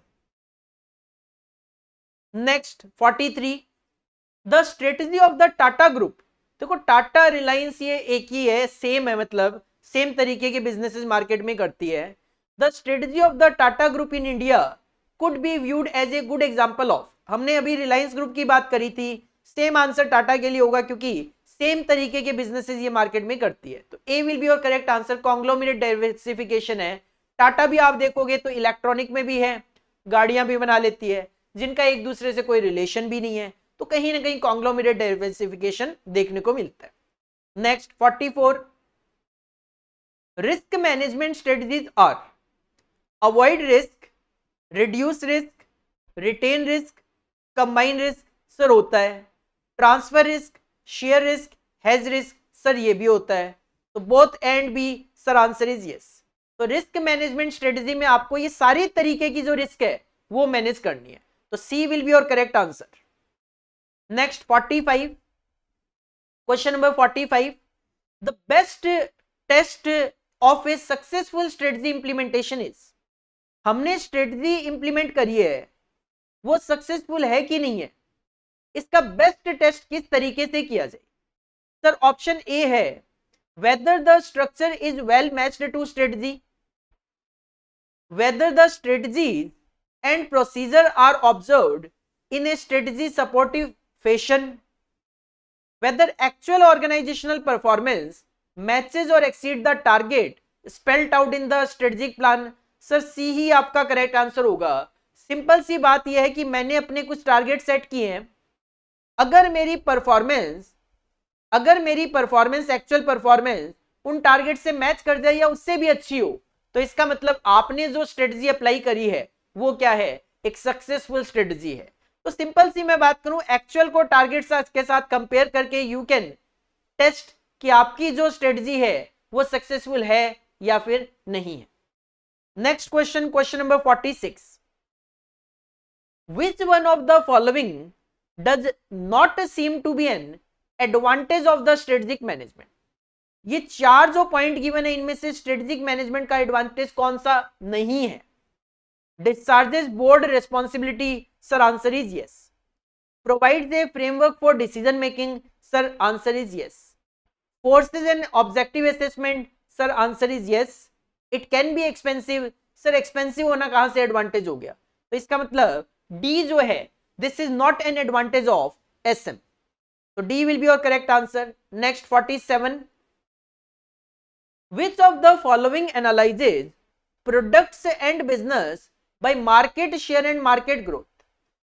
next 43 the strategy of the Tata group देखो टाटा रिलायंस ये एक ही है सेम है मतलब सेम तरीके के बिजनेस मार्केट में करती है the strategy of the Tata group in India could be viewed as a good example of हमने अभी रिलायंस ग्रुप की बात करी थी सेम आंसर टाटा के लिए होगा क्योंकि सेम तरीके के बिजनेसेस ये मार्केट में करती है तो ए विल बी और करेक्ट आंसर कॉन्ग्लोमिनेट डाइवर्सिफिकेशन है टाटा भी आप देखोगे तो इलेक्ट्रॉनिक में भी है गाड़ियां भी बना लेती है जिनका एक दूसरे से कोई रिलेशन भी नहीं है तो कहीं ना कहीं कॉन्ग्लोमिनेट डाइवर्सिफिकेशन देखने को मिलता है next 44 risk management strategies are avoid risk reduce risk retain risk combine risk sir होता है transfer risk share risk hedge risk sir ये भी होता है तो both and B sir answer is yes तो रिस्क मैनेजमेंट स्ट्रेटजी में आपको ये सारे तरीके की जो रिस्क है वो मैनेज करनी है तो C will be your correct answer next 45 question number 45 the best test of a successful strategy implementation is हमने स्ट्रेटजी इंप्लीमेंट करी है वो सक्सेसफुल है कि नहीं है इसका बेस्ट टेस्ट किस तरीके से किया जाए सर ऑप्शन ए है whether the structure is well match to strategy whether the strategy and procedure are observe in a strategy supportive fashion whether actual organisational performance matches or exceed the target spelt out in the strategic plan sir C ही आपका correct answer होगा simple सी बात यह है कि मैंने अपने कुछ टारगेट सेट किए हैं अगर मेरी परफॉर्मेंस अगर मेरी परफॉर्मेंस एक्चुअल परफॉर्मेंस उन टारगेट से मैच कर जाए या उससे भी अच्छी हो तो इसका मतलब आपने जो स्ट्रेटजी अप्लाई करी है वो क्या है एक सक्सेसफुल स्ट्रेटजी है तो सिंपल सी मैं बात करूं एक्चुअल को टारगेट के साथ कंपेयर करके यू कैन टेस्ट कि आपकी जो स्ट्रेटजी है वो सक्सेसफुल है या फिर नहीं है next question question number forty six which one of the following does not seem to be an advantage of the strategic management ये चार जो पॉइंट गिवन है इनमें से स्ट्रेटजिक मैनेजमेंट का एडवांटेज कौन सा नहीं है discharges board responsibility sir answer is yes provide a framework for decision making sir answer is yes courses and objective assessment sir answer is yes it can be expensive sir expensive hona kahan se advantage ho gaya to iska matlab d jo hai this is not an advantage of sm so d will be your correct answer next 47 which of the following analyzes products and business by market share and market growth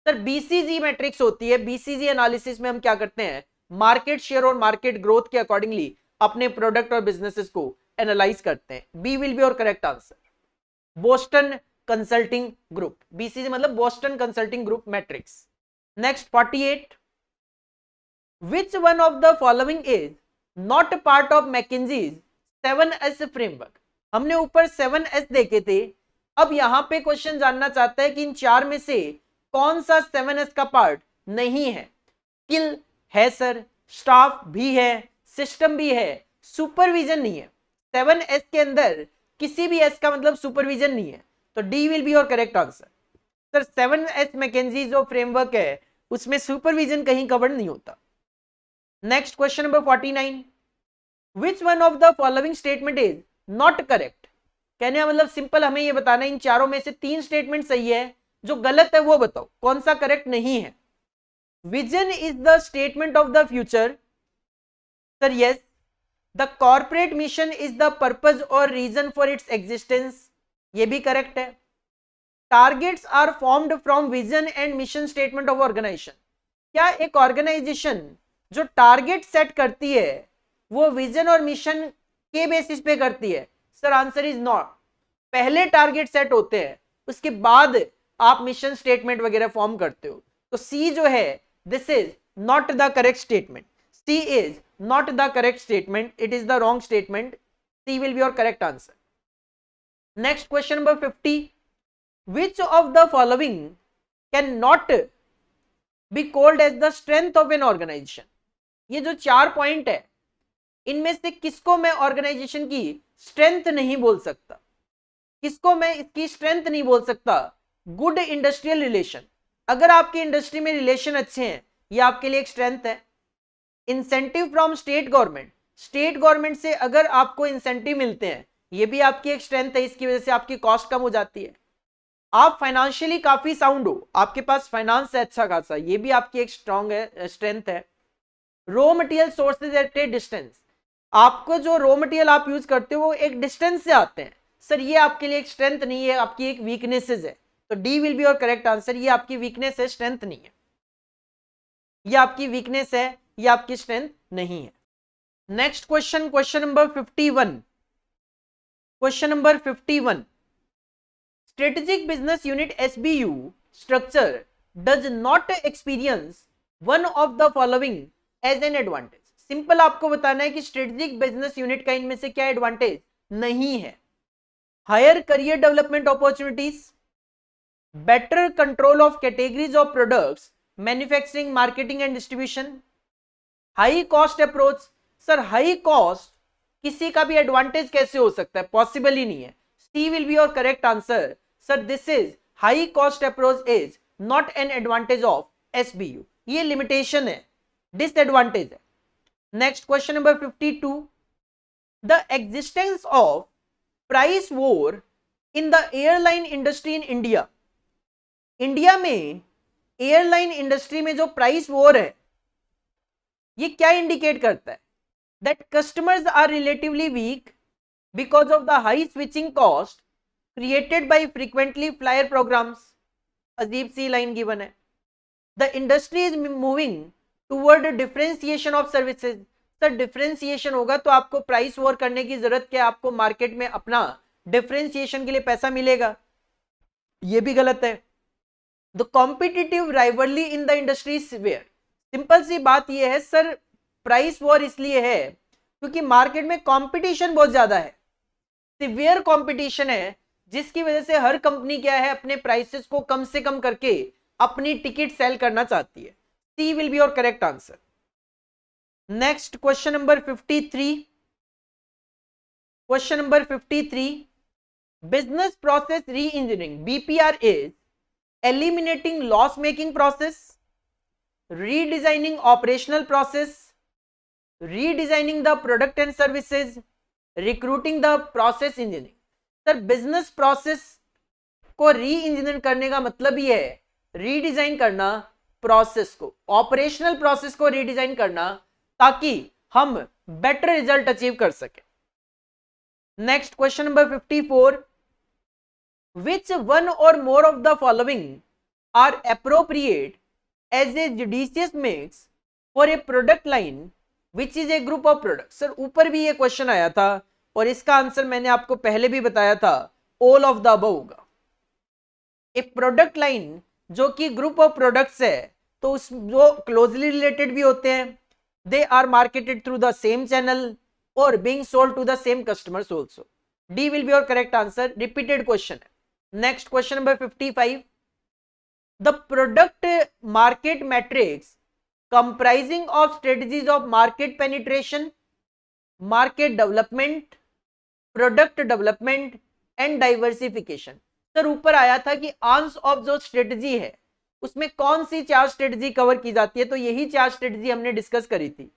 sir BCG matrix होती है BCG analysis में हम क्या करते हैं market share और market growth के accordingly अपने प्रोडक्ट और बिजनेसेस को एनालाइज करते हैं बी विल बी और correct answer Boston Consulting Group BCC मतलब Boston Consulting Group matrix next 48 which one of the following is not part of McKinsey's seven S framework हमने ऊपर seven S देखे थे अब यहां पे क्वेश्चन जानना चाहता है कि इन चार में से कौन सा सेवन एस का पार्ट नहीं है किल है सर स्टाफ भी है सिस्टम भी है सुपरविजन नहीं है सेवन एस के अंदर किसी भी एस का मतलब सुपरविजन नहीं है तो D will be your correct answer sir seven S McKinsey जो फ्रेमवर्क है उसमें सुपरविजन कहीं कवर नहीं होता next question number forty nine which one of the following statement is not correct कहने का मतलब सिंपल हमें ये बताना इन चारों में से तीन स्टेटमेंट सही है जो गलत है वो बताओ कौन सा करेक्ट नहीं है vision is the statement of the future sir yes the corporate mission is the purpose or reason for its existence ये भी करेक्ट है targets are formed from vision and mission statement of organisation क्या एक organisation जो target set करती है वो vision और मिशन के बेसिस पे करती है सर आंसर इज नॉट पहले टारगेट सेट होते हैं उसके बाद आप मिशन स्टेटमेंट वगैरह फॉर्म करते हो तो सी जो है this is not the correct statement c is not the correct statement it is the wrong statement c will be your correct answer next question number 50 which of the following cannot be called as the strength of an organization ये जो चार point है इनमें से किसको मैं organisation की strength नहीं बोल सकता किसको मैं इसकी स्ट्रेंथ नहीं बोल सकता गुड इंडस्ट्रियल रिलेशन अगर आपकी इंडस्ट्री में रिलेशन अच्छे हैं ये आपके लिए एक स्ट्रेंथ है incentive from state government state government से अगर आपको इंसेंटिव मिलते हैं ये भी आपकी एक स्ट्रेंथ है इसकी वजह से आपकी कॉस्ट कम हो जाती है आप फाइनेंशियली काफी साउंड हो आपके पास फाइनेंस है अच्छा खासा ये भी आपकी एक स्ट्रॉन्ग है स्ट्रेंथ है raw material sources at a distance आपको जो रो मटेरियल आप यूज करते हो वो एक डिस्टेंस से आते हैं सर ये आपके लिए एक स्ट्रेंथ नहीं है आपकी एक वीकनेसेज है तो डी विल बी और करेक्ट आंसर ये आपकी वीकनेस है स्ट्रेंथ नहीं है ये आपकी वीकनेस है ये आपकी स्ट्रेंथ नहीं है next question question number fifty one question number fifty one strategic business unit SBU structure does not experience one of the following as an advantage simple आपको बताना है कि स्ट्रेटेजिक बिजनेस यूनिट का इनमें से क्या एडवांटेज नहीं है higher career development opportunities better control of categories of products, manufacturing, marketing and distribution, high cost approach. Sir, high cost किसी का भी एडवांटेज कैसे हो सकता है पॉसिबल ही नहीं है C will be your correct answer sir this is high cost approach is not an advantage of SBU ये लिमिटेशन है डिसएडवांटेज है next question number 52 the existence of price war in the airline industry in India India में airline industry में जो price war है ये क्या indicate करता है that customers are relatively weak because of the high switching cost created by frequently flyer programs अजीब सी लाइन गिवन है the industry is moving toward differentiation of services sir differentiation होगा तो आपको प्राइस वॉर करने की जरूरत क्या आपको मार्केट में अपना डिफ्रेंसिएशन के लिए पैसा मिलेगा ये भी गलत है the competitive rivalry in the industry where simple सी बात यह है सर प्राइस वॉर इसलिए है क्योंकि मार्केट में कॉम्पिटिशन बहुत ज्यादा है सिवियर कॉम्पिटिशन है जिसकी वजह से हर कंपनी क्या है अपने प्राइसेस को कम से कम करके अपनी टिकट सेल करना चाहती है C will be your correct answer next question number 53 question number 53 business process reengineering BPR is eliminating loss making process, redesigning operational process, redesigning the product and services, recruiting the process engineering. Sir business process को री engineer करने का मतलब ये है redesign करना process को operational process को रीडिजाइन करना ताकि हम बेटर रिजल्ट अचीव कर सके next question number 54 which one or more of the following are appropriate as a judicious mix for a product line which is a group of product sir ऊपर भी ये question आया था और इसका answer मैंने आपको पहले भी बताया था ऑल ऑफ द अब होगा ए प्रोडक्ट लाइन जो कि ग्रुप ऑफ प्रोडक्ट्स है तो उस जो क्लोजली रिलेटेड भी होते हैं they are marketed through the same channel or being sold to the same customers also D will be your correct answer repeated question है next question number 55 the product market matrix comprising of strategies of market penetration market development product development and diversification sir ऊपर आया था कि आंस of जो strategy है उसमें कौन सी चार स्ट्रेटजी कवर की जाती है तो यही चार स्ट्रेटजी हमने डिस्कस करी थी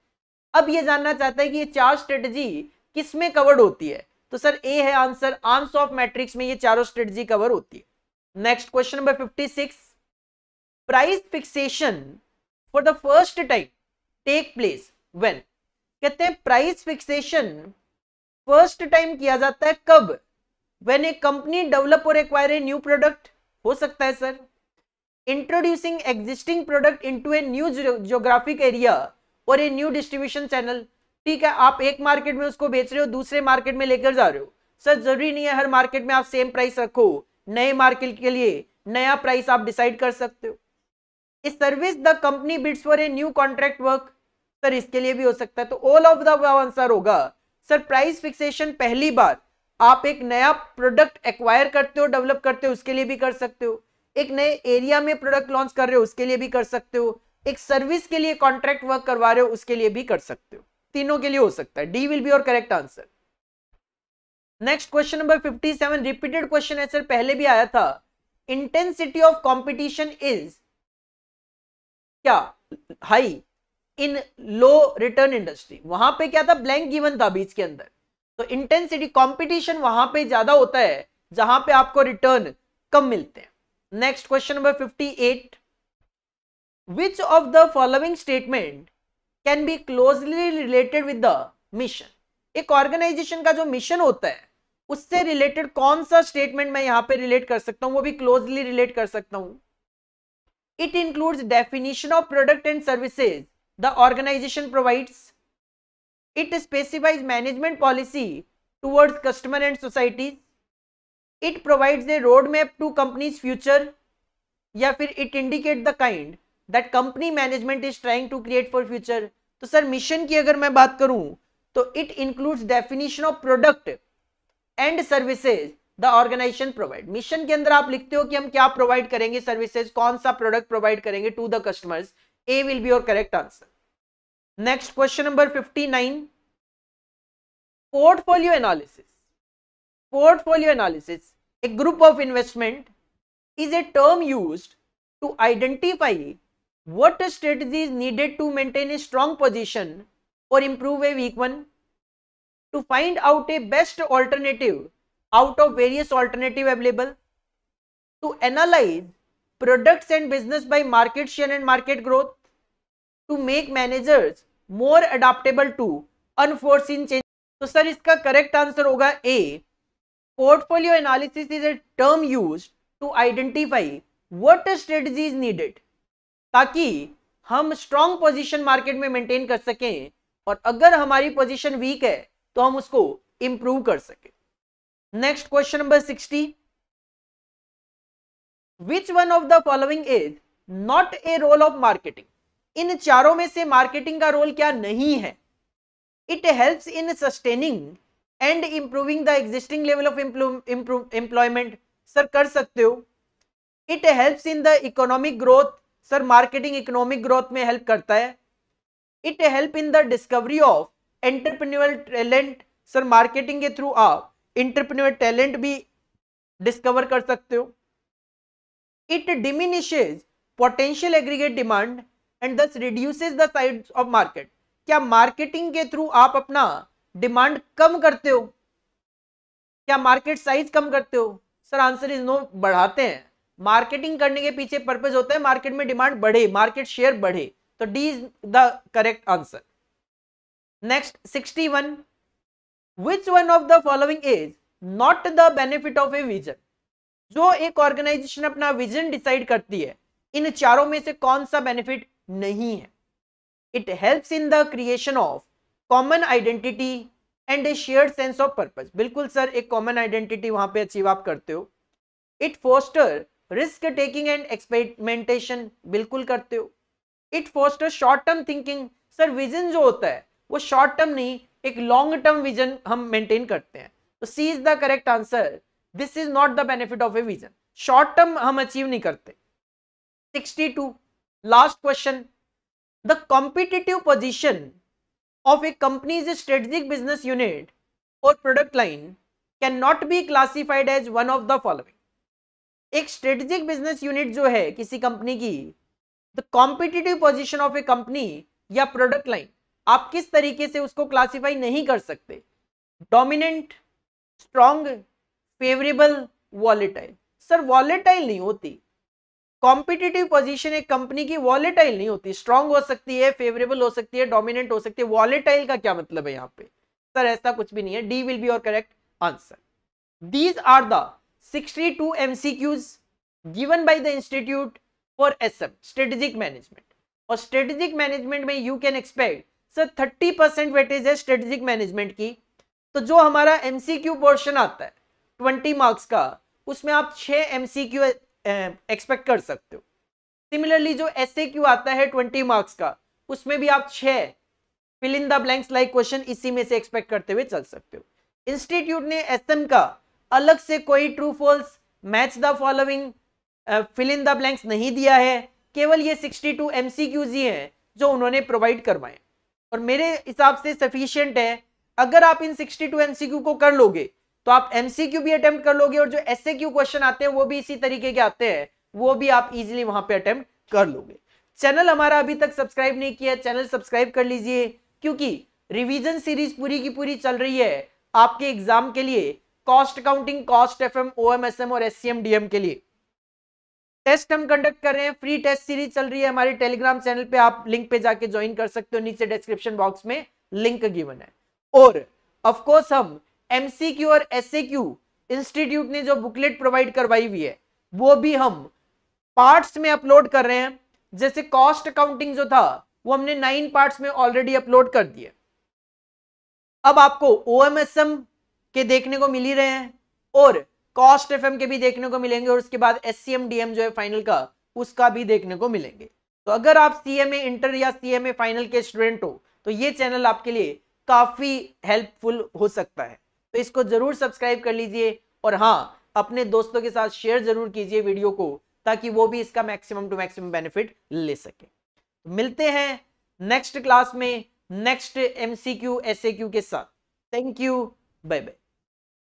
अब ये जानना चाहता है कि ये चार स्ट्रेटजी किसमें कवर्ड होती है तो सर ए है आंसर आर्म्स ऑफ मैट्रिक्स में ये चारों स्ट्रेटजी कवर होती है next question number fifty six price fixation for the first time take place when कहते हैं प्राइस फिक्सेशन फर्स्ट टाइम किया जाता है कब when a company develop or acquire a new product हो सकता है sir introducing existing product into a new geographic area or a new distribution channel ठीक है आप एक मार्केट में उसको बेच रहे हो दूसरे मार्केट में लेकर जा रहे हो सर जरूरी नहीं है हर मार्केट में आप सेम प्राइस रखो नए मार्केट के लिए नया प्राइस आप डिसाइड कर सकते हो इस service the company bids for a new contract work sir इसके लिए भी हो सकता है तो ऑल ऑफ द आंसर होगा सर प्राइस फिक्सेशन पहली बार आप एक नया प्रोडक्ट एक्वायर करते हो डेवलप करते हो उसके लिए भी कर सकते हो एक नए एरिया में प्रोडक्ट लॉन्च कर रहे हो उसके लिए भी कर सकते हो एक सर्विस के लिए कॉन्ट्रैक्ट वर्क करवा रहे हो उसके लिए भी कर सकते हो तीनों के लिए हो सकता है डी विल बी और correct answer next question number 57 repeated question है सर पहले भी आया था इंटेंसिटी ऑफ कंपटीशन इज क्या high in low return industry वहां पे क्या था ब्लैंक गिवन था बीच के अंदर तो इंटेंसिटी कंपटीशन वहां पे ज्यादा होता है जहां पे आपको रिटर्न कम मिलते हैं next question number 58 which of the following statement can be closely related with the mission एक ऑर्गेनाइजेशन का जो मिशन होता है उससे रिलेटेड कौन सा स्टेटमेंट मैं यहां पे रिलेट कर सकता हूं वो भी क्लोजली रिलेट कर सकता हूं it includes definition of product and services the organisation provides it specifies management policy towards customer and society it provide a road map to company's future या फिर it indicate the kind that company management is trying to create for future तो sir mission की अगर मैं बात करूं तो it includes definition of product and services the organisation provide mission के अंदर आप लिखते हो कि हम क्या प्रोवाइड करेंगे सर्विसेज कौन सा प्रोडक्ट प्रोवाइड करेंगे to the customers A will be your correct answer next question number fifty nine portfolio analysis portfolio analysis a group of investment is a term used to identify what strategy is needed to maintain a strong position or improve a weak one to find out a best alternative out of various alternative available to analyze products and business by market share and market growth to make managers more adaptable to unforeseen changes तो sir इसका correct answer होगा A portfolio analysis is a term use to identify what strategy is needed ताकि हम strong position market में maintain कर सकें और अगर हमारी पोजिशन वीक है तो हम उसको इंप्रूव कर सके next question number sixty which one of the following is not a role of marketing in चारों में से मार्केटिंग का रोल क्या नहीं है it help in sustaining and improving the existing level of employment sir कर सकते हो it helps in the economic growth sir marketing economic growth में हेल्प करता है it help in the discovery of entrepreneurial talent sir marketing के थ्रू आप entrepreneurial talent भी डिस्कवर कर सकते हो it diminishes potential aggregate demand and thus reduces the size of market क्या मार्केटिंग के थ्रू आप अपना डिमांड कम करते हो क्या मार्केट साइज कम करते हो सर आंसर इज नो बढ़ाते हैं मार्केटिंग करने के पीछे पर्पज होता है मार्केट में डिमांड बढ़े मार्केट शेयर बढ़े तो D is the correct answer next sixty one which one of the following is not the benefit of a vision जो एक ऑर्गेनाइजेशन अपना विजन डिसाइड करती है इन चारों में से कौन सा बेनिफिट नहीं है it helps in the creation of common identity and a share sense of purpose बिल्कुल सर एक कॉमन आइडेंटिटी वहां पे अचीव आप करते हो it foster risk taking and experimentation बिल्कुल करते हो it foster short term thinking sir vision जो होता है वो शॉर्ट टर्म नहीं एक लॉन्ग टर्म विजन हम मेंटेन करते हैं तो C is the correct answer this is not the benefit of a vision short term हम अचीव नहीं करते 62 last question the competitive position of a strategic business unit or product line can not be classified as one of the following एक strategic business unit जो है किसी company की the competitive position of a company या product line आप किस तरीके से उसको क्लासीफाई नहीं कर सकते dominant strong favourable volatile sir volatile नहीं होती कॉम्पिटिटिव पोजिशन एक कंपनी की वॉलेटाइल नहीं होती स्ट्रांग हो सकती है फेवरेबल हो सकती है डोमिनेंट हो सकती है वॉलेटाइल का क्या मतलब है यहां पे सर ऐसा कुछ भी नहीं है डी विल बी और correct answer these are the 62 MCQs given by the Institute for SM, Strategic Management. और strategic management में you can expect sir 30 percent weightage है स्ट्रेटेजिक मैनेजमेंट की तो जो हमारा एमसीक्यू पोर्शन आता है 20 मार्क्स का उसमें आप 6 क्यू एक्सपेक्ट कर सकते हो सिमिलरली जो क्यू आता है 20 मार्क्स का उसमें भी आप 6 fill the blanks like question इसी में से एक्सपेक्ट करते हुए चल सकते हो इंस्टीट्यूट ने एसएम का अलग से कोई true false match the following fill in the blanks नहीं दिया है केवल ये 62 टू एमसीक्यूज ही है जो उन्होंने प्रोवाइड करवाए और मेरे हिसाब से सफिशियंट है अगर आप इन 62 टू एमसीक्यू को कर लोगे तो आप एमसीक्यू भी अटेम्प्ट कर लोगे और जो एस क्वेश्चन आते हैं वो भी इसी तरीके के आते हैं वो भी आप इजिली वहां पर अटेम्प्ट कर लोगे चैनल हमारा अभी तक सब्सक्राइब नहीं किया चैनल सब्सक्राइब कर लीजिए क्योंकि रिवीजन सीरीज पूरी की पूरी चल रही है आपके एग्जाम के लिए cost accounting cost F M O M S M और एस सी एम डीएम के लिए टेस्ट हम कंडक्ट कर रहे हैं फ्री टेस्ट सीरीज चल रही है हमारे टेलीग्राम चैनल पे आप लिंक पे जाके ज्वाइन कर सकते हो नीचे डिस्क्रिप्शन बॉक्स में लिंक गिवन है और ऑफ कोर्स हम एमसीक्यू और एसएक्यू इंस्टीट्यूट ने जो बुकलेट प्रोवाइड करवाई हुई है वो भी हम पार्ट्स में अपलोड कर रहे हैं जैसे कॉस्ट अकाउंटिंग जो था वो हमने नाइन पार्ट्स में ऑलरेडी अपलोड कर दिए अब आपको ओ एम एस एम के देखने को मिल ही रहे हैं और कॉस्ट एफ के भी देखने को मिलेंगे और उसके बाद एस डीएम जो है फाइनल का उसका भी देखने को मिलेंगे तो अगर आप सीएमए इंटर या सीएमए फाइनल के स्टूडेंट हो तो ये चैनल आपके लिए काफी हेल्पफुल हो सकता है तो इसको जरूर सब्सक्राइब कर लीजिए और हाँ अपने दोस्तों के साथ शेयर जरूर कीजिए वीडियो को ताकि वो भी इसका मैक्सिमम टू मैक्सिमम बेनिफिट ले सके तो मिलते हैं नेक्स्ट क्लास में नेक्स्ट एमसीक्यू एसएक्यू के साथ थैंक यू बाय बाय